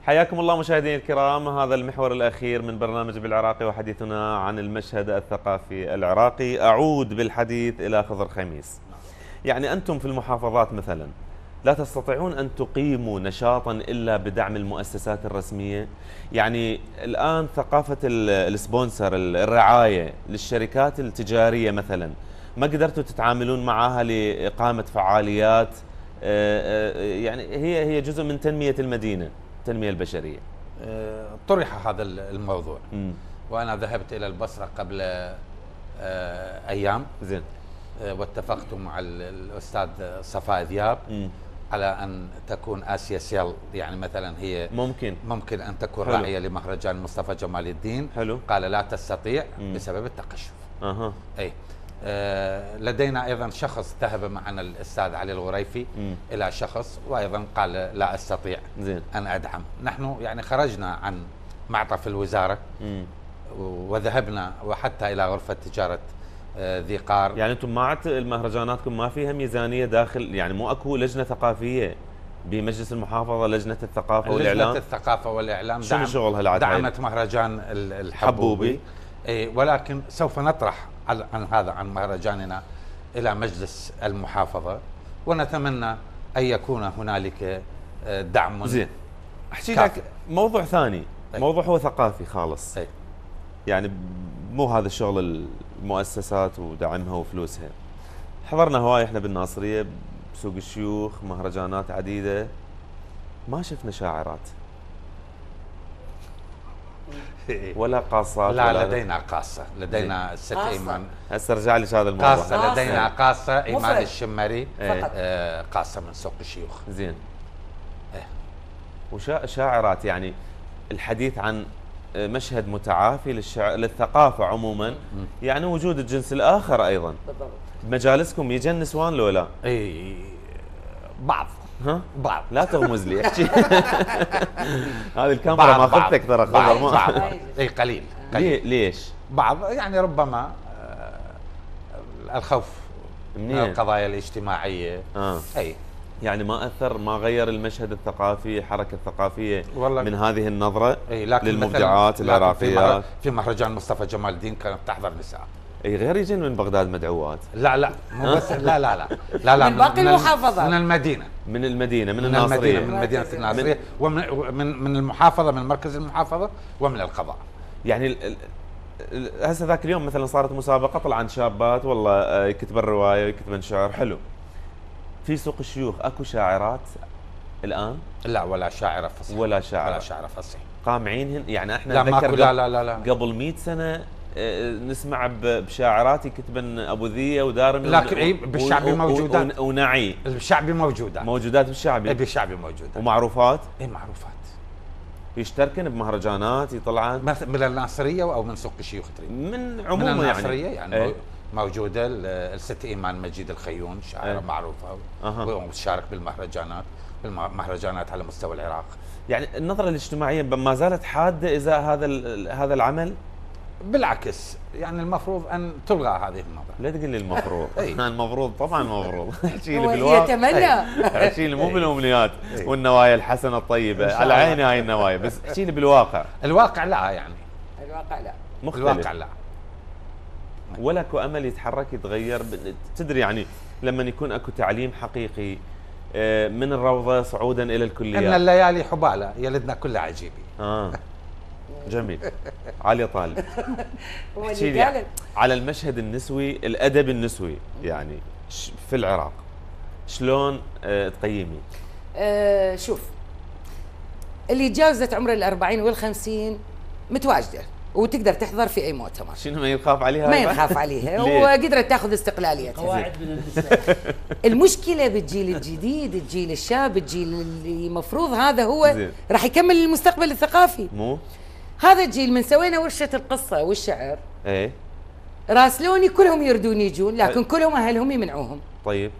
حياكم الله مشاهدينا الكرام هذا المحور الأخير من برنامج بالعراقي وحديثنا عن المشهد الثقافي العراقي أعود بالحديث إلى خضر خميس يعني أنتم في المحافظات مثلا لا تستطيعون أن تقيموا نشاطا إلا بدعم المؤسسات الرسمية يعني الآن ثقافة السبونسر الرعاية للشركات التجارية مثلا ما قدرتوا تتعاملون معها لإقامة فعاليات آه، آه، يعني هي هي جزء من تنمية المدينة التنمية البشرية آه، طرح هذا الموضوع م. وأنا ذهبت إلى البصرة قبل آه، أيام زين آه، واتفقت مع الأستاذ صفاء ذياب على أن تكون آسيا سيل يعني مثلا هي ممكن ممكن أن تكون حلو. راعية لمهرجان مصطفى جمال الدين حلو قال لا تستطيع م. بسبب التقشف أها أي آه، لدينا ايضا شخص ذهب معنا الاستاذ علي الغريفي م. الى شخص وايضا قال لا استطيع زين. ان ادعم نحن يعني خرجنا عن معطف الوزاره م. وذهبنا وحتى الى غرفه تجاره آه، ذي قار يعني انتم ما المهرجاناتكم ما فيها ميزانيه داخل يعني مو اكو لجنه ثقافيه بمجلس المحافظه لجنه الثقافه والاعلام لجنه الثقافه والاعلام شنو شغلها دعمت مهرجان الحبوبي, الحبوبي. إيه ولكن سوف نطرح عن هذا عن مهرجاننا إلى مجلس المحافظة ونتمنى أن يكون هنالك آه، دعم زين أحكي لك موضوع ثاني أي. موضوع هو ثقافي خالص أي. يعني مو هذا شغل المؤسسات ودعمها وفلوسها حضرنا هواي احنا بالناصريه بسوق الشيوخ مهرجانات عديده ما شفنا شاعرات إيه. ولا قاصات لا ولا لدينا قاصه لدينا الست إيه. ايمان هسه رجع لي هذا الموضوع قاصه لدينا قاصه ايمان الشمري إيه. آه قاصه من سوق الشيوخ زين ايه وشاعرات يعني الحديث عن مشهد متعافي للشعر للثقافه عموما يعني وجود الجنس الاخر ايضا بالضبط مجالسكم يجن نسوان لو لا؟ اي بعض ها بعض لا تغمز لي احكي هذه الكاميرا ما اخذتك ترى خبر ما اي قليل قليل ليش؟ بعض يعني ربما آه، الخوف آه، من القضايا الاجتماعيه آه. اي يعني ما اثر ما غير المشهد الثقافي الحركه الثقافيه والله من هذه النظره إيه لكن للمبدعات العراقيه في مهرجان مصطفى جمال الدين كانت تحضر نساء اي غير يجين من بغداد مدعوات لا لا مو بس لا لا لا لا لا من باقي المحافظات من المدينه من المدينه من, من الناصريه من مدينه الناصريه ومن من من المحافظه من مركز المحافظه ومن القضاء يعني هسه ذاك اليوم مثلا صارت مسابقه طلعن شابات والله آه، يكتبن روايه ويكتبن شعر حلو في سوق الشيوخ اكو شاعرات الان؟ لا ولا شاعره فصيح ولا شاعره ولا شاعره فصيح قامعين يعني احنا لا ماكو لا لا لا, لا. قبل 100 سنه آه، نسمع بشاعرات يكتبن ابو ذيه ودارم لكن بالشعبي موجودات ونعي بالشعبي موجودات موجودات بالشعبي بالشعبي موجودات ومعروفات اي معروفات يشتركن بمهرجانات يطلعن من الناصريه او من سوق الشيوخ تريد من عموما من يعني. الناصريه يعني, يعني ايه؟ موجوده الست ايمان مجيد الخيون شاعره ايه؟ معروفه أه. وتشارك بالمهرجانات بالمهرجانات على مستوى العراق يعني النظره الاجتماعيه ما زالت حاده اذا هذا هذا العمل بالعكس يعني المفروض ان تلغى هذه النظره لا تقول لي المفروض إيه. المفروض طبعا المفروض احكي لي بالواقع يتمنى احكي لي مو إيه. بالامنيات إيه. والنوايا الحسنه الطيبه على عيني هاي النوايا بس احكي لي بالواقع الواقع لا يعني الواقع لا مختلف الواقع لا ولا اكو امل يتحرك يتغير تدري يعني لما يكون اكو تعليم حقيقي آه، من الروضه صعودا الى الكليه ان الليالي حباله يلدنا كل عجيبي اه جميل علي طالب لي على المشهد النسوي الادب النسوي يعني في العراق شلون آه، تقيمي أه شوف اللي جاوزت عمر ال40 وال50 متواجده وتقدر تحضر في اي مؤتمر شنو ما يخاف عليها ما يخاف عليها وقدرت تاخذ استقلاليتها قواعد من المشكله بالجيل الجديد الجيل الشاب الجيل اللي مفروض هذا هو راح يكمل المستقبل الثقافي مو هذا الجيل من سوينا ورشه القصه والشعر ايه راسلوني كلهم يردون يجون لكن كلهم اهلهم يمنعوهم طيب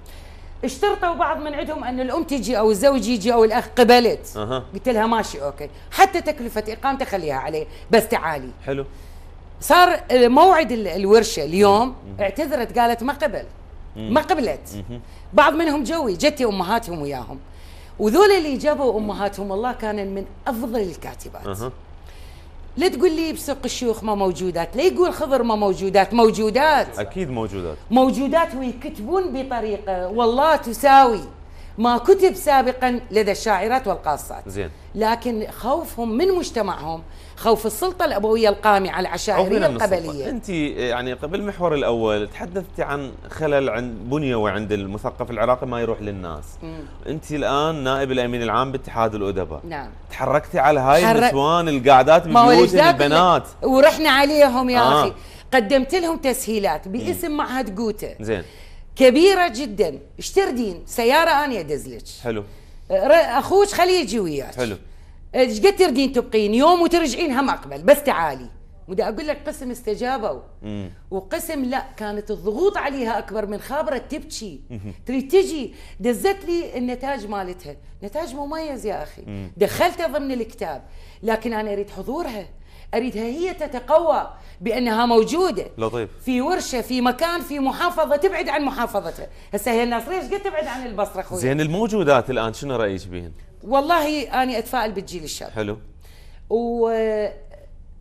اشترطوا بعض من عندهم ان الام تجي او الزوج يجي او الاخ قبلت أه. قلت لها ماشي اوكي حتى تكلفه اقامته خليها عليه بس تعالي حلو صار موعد الورشه اليوم اعتذرت قالت ما قبل ما قبلت بعض منهم جوي جتي امهاتهم وياهم وذول اللي جابوا امهاتهم والله كانوا من افضل الكاتبات أه. لا تقول لي بسوق الشيوخ ما موجودات لا يقول خضر ما موجودات موجودات اكيد موجودات موجودات ويكتبون بطريقه والله تساوي ما كتب سابقا لدى الشاعرات والقاصات زين لكن خوفهم من مجتمعهم خوف السلطه الابويه القامعه العشائريه القبليه انت يعني قبل المحور الاول تحدثتي عن خلل عند بنيوي عند المثقف العراقي ما يروح للناس مم. انت الان نائب الامين العام باتحاد الادباء نعم تحركتي على هاي حر... النسوان القاعدات ببيوتهم البنات ورحنا عليهم يا آه. اخي قدمت لهم تسهيلات باسم معهد قوتة زين كبيره جدا اشتردين سياره انا ادزلك حلو اخوك خليه يجي وياك حلو ايش قد تردين تبقين يوم وترجعين هم اقبل بس تعالي ودا اقول لك قسم استجابوا وقسم لا كانت الضغوط عليها اكبر من خابره تبكي تريد تجي دزت لي النتاج مالتها نتاج مميز يا اخي دخلتها ضمن الكتاب لكن انا اريد حضورها اريدها هي تتقوى بانها موجوده لطيف في ورشه في مكان في محافظه تبعد عن محافظتها هسه هي الناصريه ايش قد تبعد عن البصره اخوي زين الموجودات الان شنو رايك بهن والله أنا أتفائل بالجيل الشاب حلو و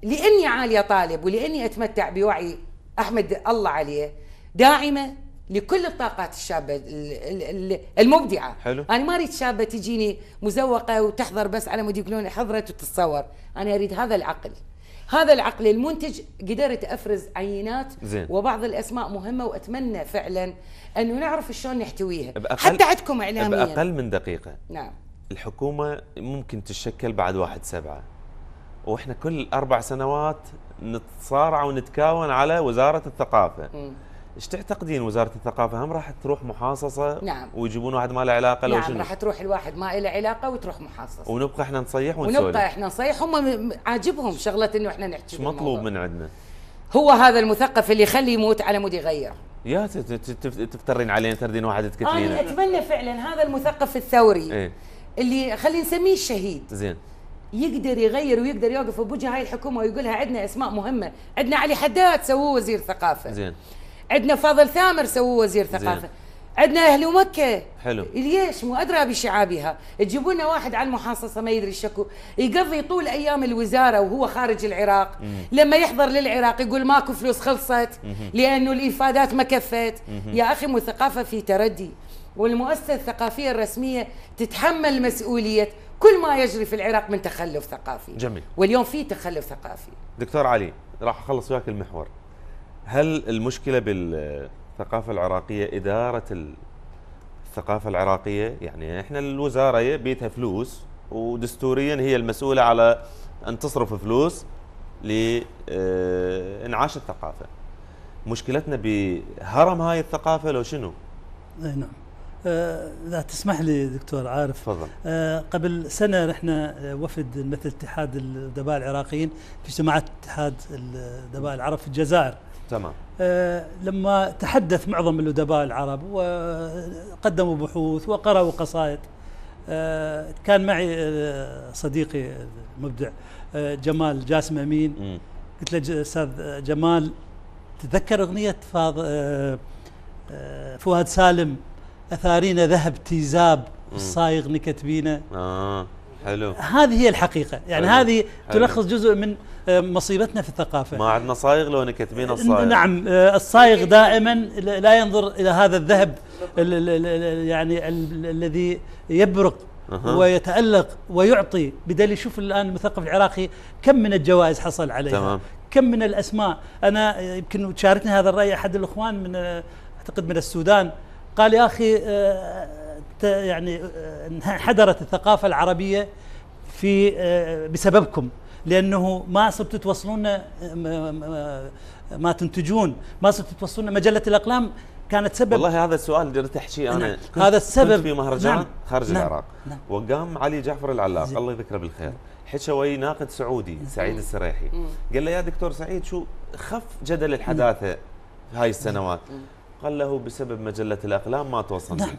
لأني عالية طالب ولأني أتمتع بوعي أحمد الله عليه داعمة لكل الطاقات الشابة المبدعة حلو أنا ما أريد شابة تجيني مزوقة وتحضر بس على مود يقولون حضرت وتتصور أنا أريد هذا العقل هذا العقل المنتج قدرت افرز عينات زين. وبعض الاسماء مهمه واتمنى فعلا انه نعرف شلون نحتويها حتى عندكم اعلاميا باقل من دقيقه نعم الحكومه ممكن تتشكل بعد واحد سبعة واحنا كل اربع سنوات نتصارع ونتكاون على وزاره الثقافه ايش تعتقدين وزاره الثقافه هم راح تروح محاصصه نعم ويجيبون واحد ما له علاقه لو نعم راح تروح الواحد ما له علاقه وتروح محاصصه ونبقى احنا نصيح ونسولف ونبقى احنا نصيح هم عاجبهم شغله انه احنا نحكي ايش مطلوب من عندنا؟ هو هذا المثقف اللي يخلي يموت على مود يغير يا تفترين علينا تردين واحد تكتلين انا اتمنى فعلا هذا المثقف الثوري ايه؟ اللي خلينا نسميه الشهيد زين يقدر يغير ويقدر يوقف بوجه هاي الحكومه ويقولها عندنا اسماء مهمه عندنا علي حداد سووه وزير ثقافه زين عندنا فاضل ثامر سووه وزير ثقافه زين. عندنا اهل مكه حلو ليش مو ادرى بشعابها تجيبوا لنا واحد على المحاصصه ما يدري شكو يقضي طول ايام الوزاره وهو خارج العراق مم. لما يحضر للعراق يقول ماكو فلوس خلصت مم. لانه الافادات ما كفت مم. يا اخي مو ثقافه في تردي والمؤسسة الثقافية الرسمية تتحمل مسؤولية كل ما يجري في العراق من تخلف ثقافي جميل واليوم في تخلف ثقافي دكتور علي راح اخلص وياك المحور هل المشكلة بالثقافة العراقية إدارة الثقافة العراقية يعني احنا الوزارة بيتها فلوس ودستوريا هي المسؤولة على أن تصرف فلوس لإنعاش الثقافة مشكلتنا بهرم هاي الثقافة لو شنو؟ إيه، نعم اذا آه، تسمح لي دكتور عارف تفضل آه، قبل سنه رحنا وفد مثل اتحاد الادباء العراقيين في جماعة اتحاد الادباء العرب في الجزائر تمام آه، لما تحدث معظم الادباء العرب وقدموا بحوث وقرأوا قصائد كان معي صديقي المبدع جمال جاسم امين قلت له استاذ جمال تذكر اغنيه فاض فؤاد سالم اثارينا ذهب تيزاب الصايغ نكت آه حلو هذه هي الحقيقة يعني حلو. هذه تلخص جزء من آه، مصيبتنا في الثقافة ما عندنا صايغ لو نكتبين الصايغ نعم آه، الصايغ دائما لا ينظر إلى هذا الذهب يعني الذي يبرق أه. ويتألق ويعطي بدل شوف الآن المثقف العراقي كم من الجوائز حصل عليها تمام. كم من الأسماء أنا يمكن شاركني هذا الرأي أحد الأخوان من آه، أعتقد من السودان قال يا أخي آه، يعني آه، انحدرت الثقافة العربية في آه، بسببكم لأنه ما صرتوا توصلون ما تنتجون ما صرتوا توصلون مجلة الأقلام كانت سبب والله هذا السؤال جرت احكي انا نعم. كنت هذا السبب كنت في مهرجان نعم. خارج نعم. العراق نعم. وقام علي جعفر العلاق الله يذكره بالخير حكى ويا ناقد سعودي سعيد السريحي قال له يا دكتور سعيد شو خف جدل الحداثه هاي السنوات قال له بسبب مجلة الأقلام ما توصلنا نعم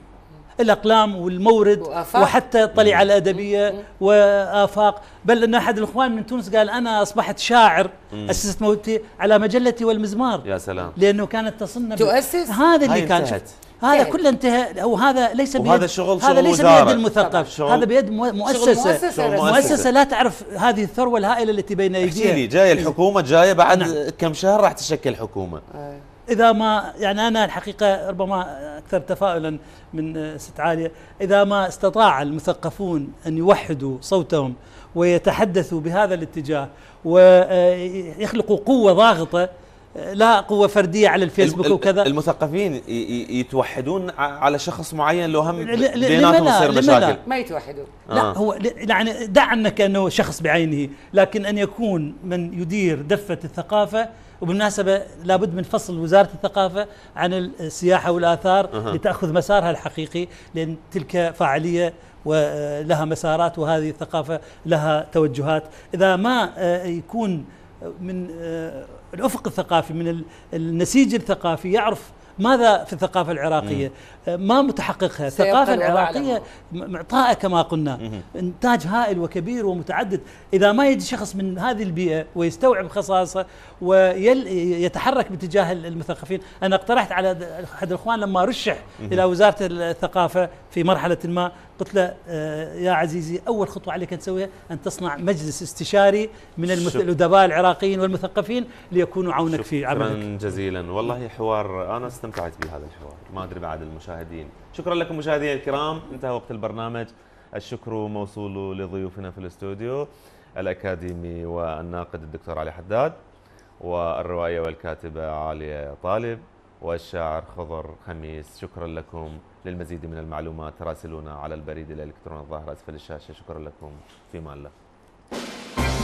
الأقلام والمورد وأفاق. وحتى الطليعة نعم. الأدبية وآفاق بل أن أحد الإخوان من تونس قال أنا أصبحت شاعر مم. أسست موتي على مجلتي والمزمار يا سلام لأنه كانت تصلنا تؤسس هذا اللي كان انتهت. هذا إيه. كله انتهى او هذا ليس بيد هذا شغل هذا ليس بيد المثقف هذا بيد مؤسسه شغل مؤسسة, شغل مؤسسة, مؤسسه لا تعرف هذه الثروه الهائله التي بين ايديها جايه الحكومه جايه بعد نعم. كم شهر راح تشكل حكومه إيه. اذا ما يعني انا الحقيقه ربما اكثر تفاؤلا من ست عاليه اذا ما استطاع المثقفون ان يوحدوا صوتهم ويتحدثوا بهذا الاتجاه ويخلقوا قوه ضاغطه لا قوة فردية على الفيسبوك وكذا المثقفين يتوحدون على شخص معين لو هم بيناتهم يصير مشاكل لا ما يتوحدون آه. لا هو آه. يعني دع عنك انه شخص بعينه لكن ان يكون من يدير دفة الثقافة وبالمناسبة لابد من فصل وزارة الثقافة عن السياحة والآثار أه. لتأخذ مسارها الحقيقي لأن تلك فاعلية ولها مسارات وهذه الثقافة لها توجهات إذا ما آه، يكون من آه، الافق الثقافي من النسيج الثقافي يعرف ماذا في الثقافه العراقيه؟ آه، ما متحققها؟ الثقافه العراقيه معطاءه كما قلنا انتاج هائل وكبير ومتعدد، اذا ما يجي شخص من هذه البيئه ويستوعب خصائصه ويتحرك باتجاه المثقفين، انا اقترحت على احد الاخوان لما رشح الى وزاره الثقافه في مرحله ما قلت له آه، يا عزيزي أول خطوة عليك أن تسويها أن تصنع مجلس استشاري من الأدباء العراقيين والمثقفين ليكونوا عونك في عملك شكرا جزيلا والله حوار أنا استمتعت بهذا الحوار ما أدري بعد المشاهدين شكرا لكم مشاهدينا الكرام انتهى وقت البرنامج الشكر موصول لضيوفنا في الاستوديو الأكاديمي والناقد الدكتور علي حداد والروائية والكاتبة عالية طالب والشاعر خضر خميس شكرا لكم للمزيد من المعلومات راسلونا على البريد الإلكتروني الظاهر أسفل الشاشة شكرا لكم في الله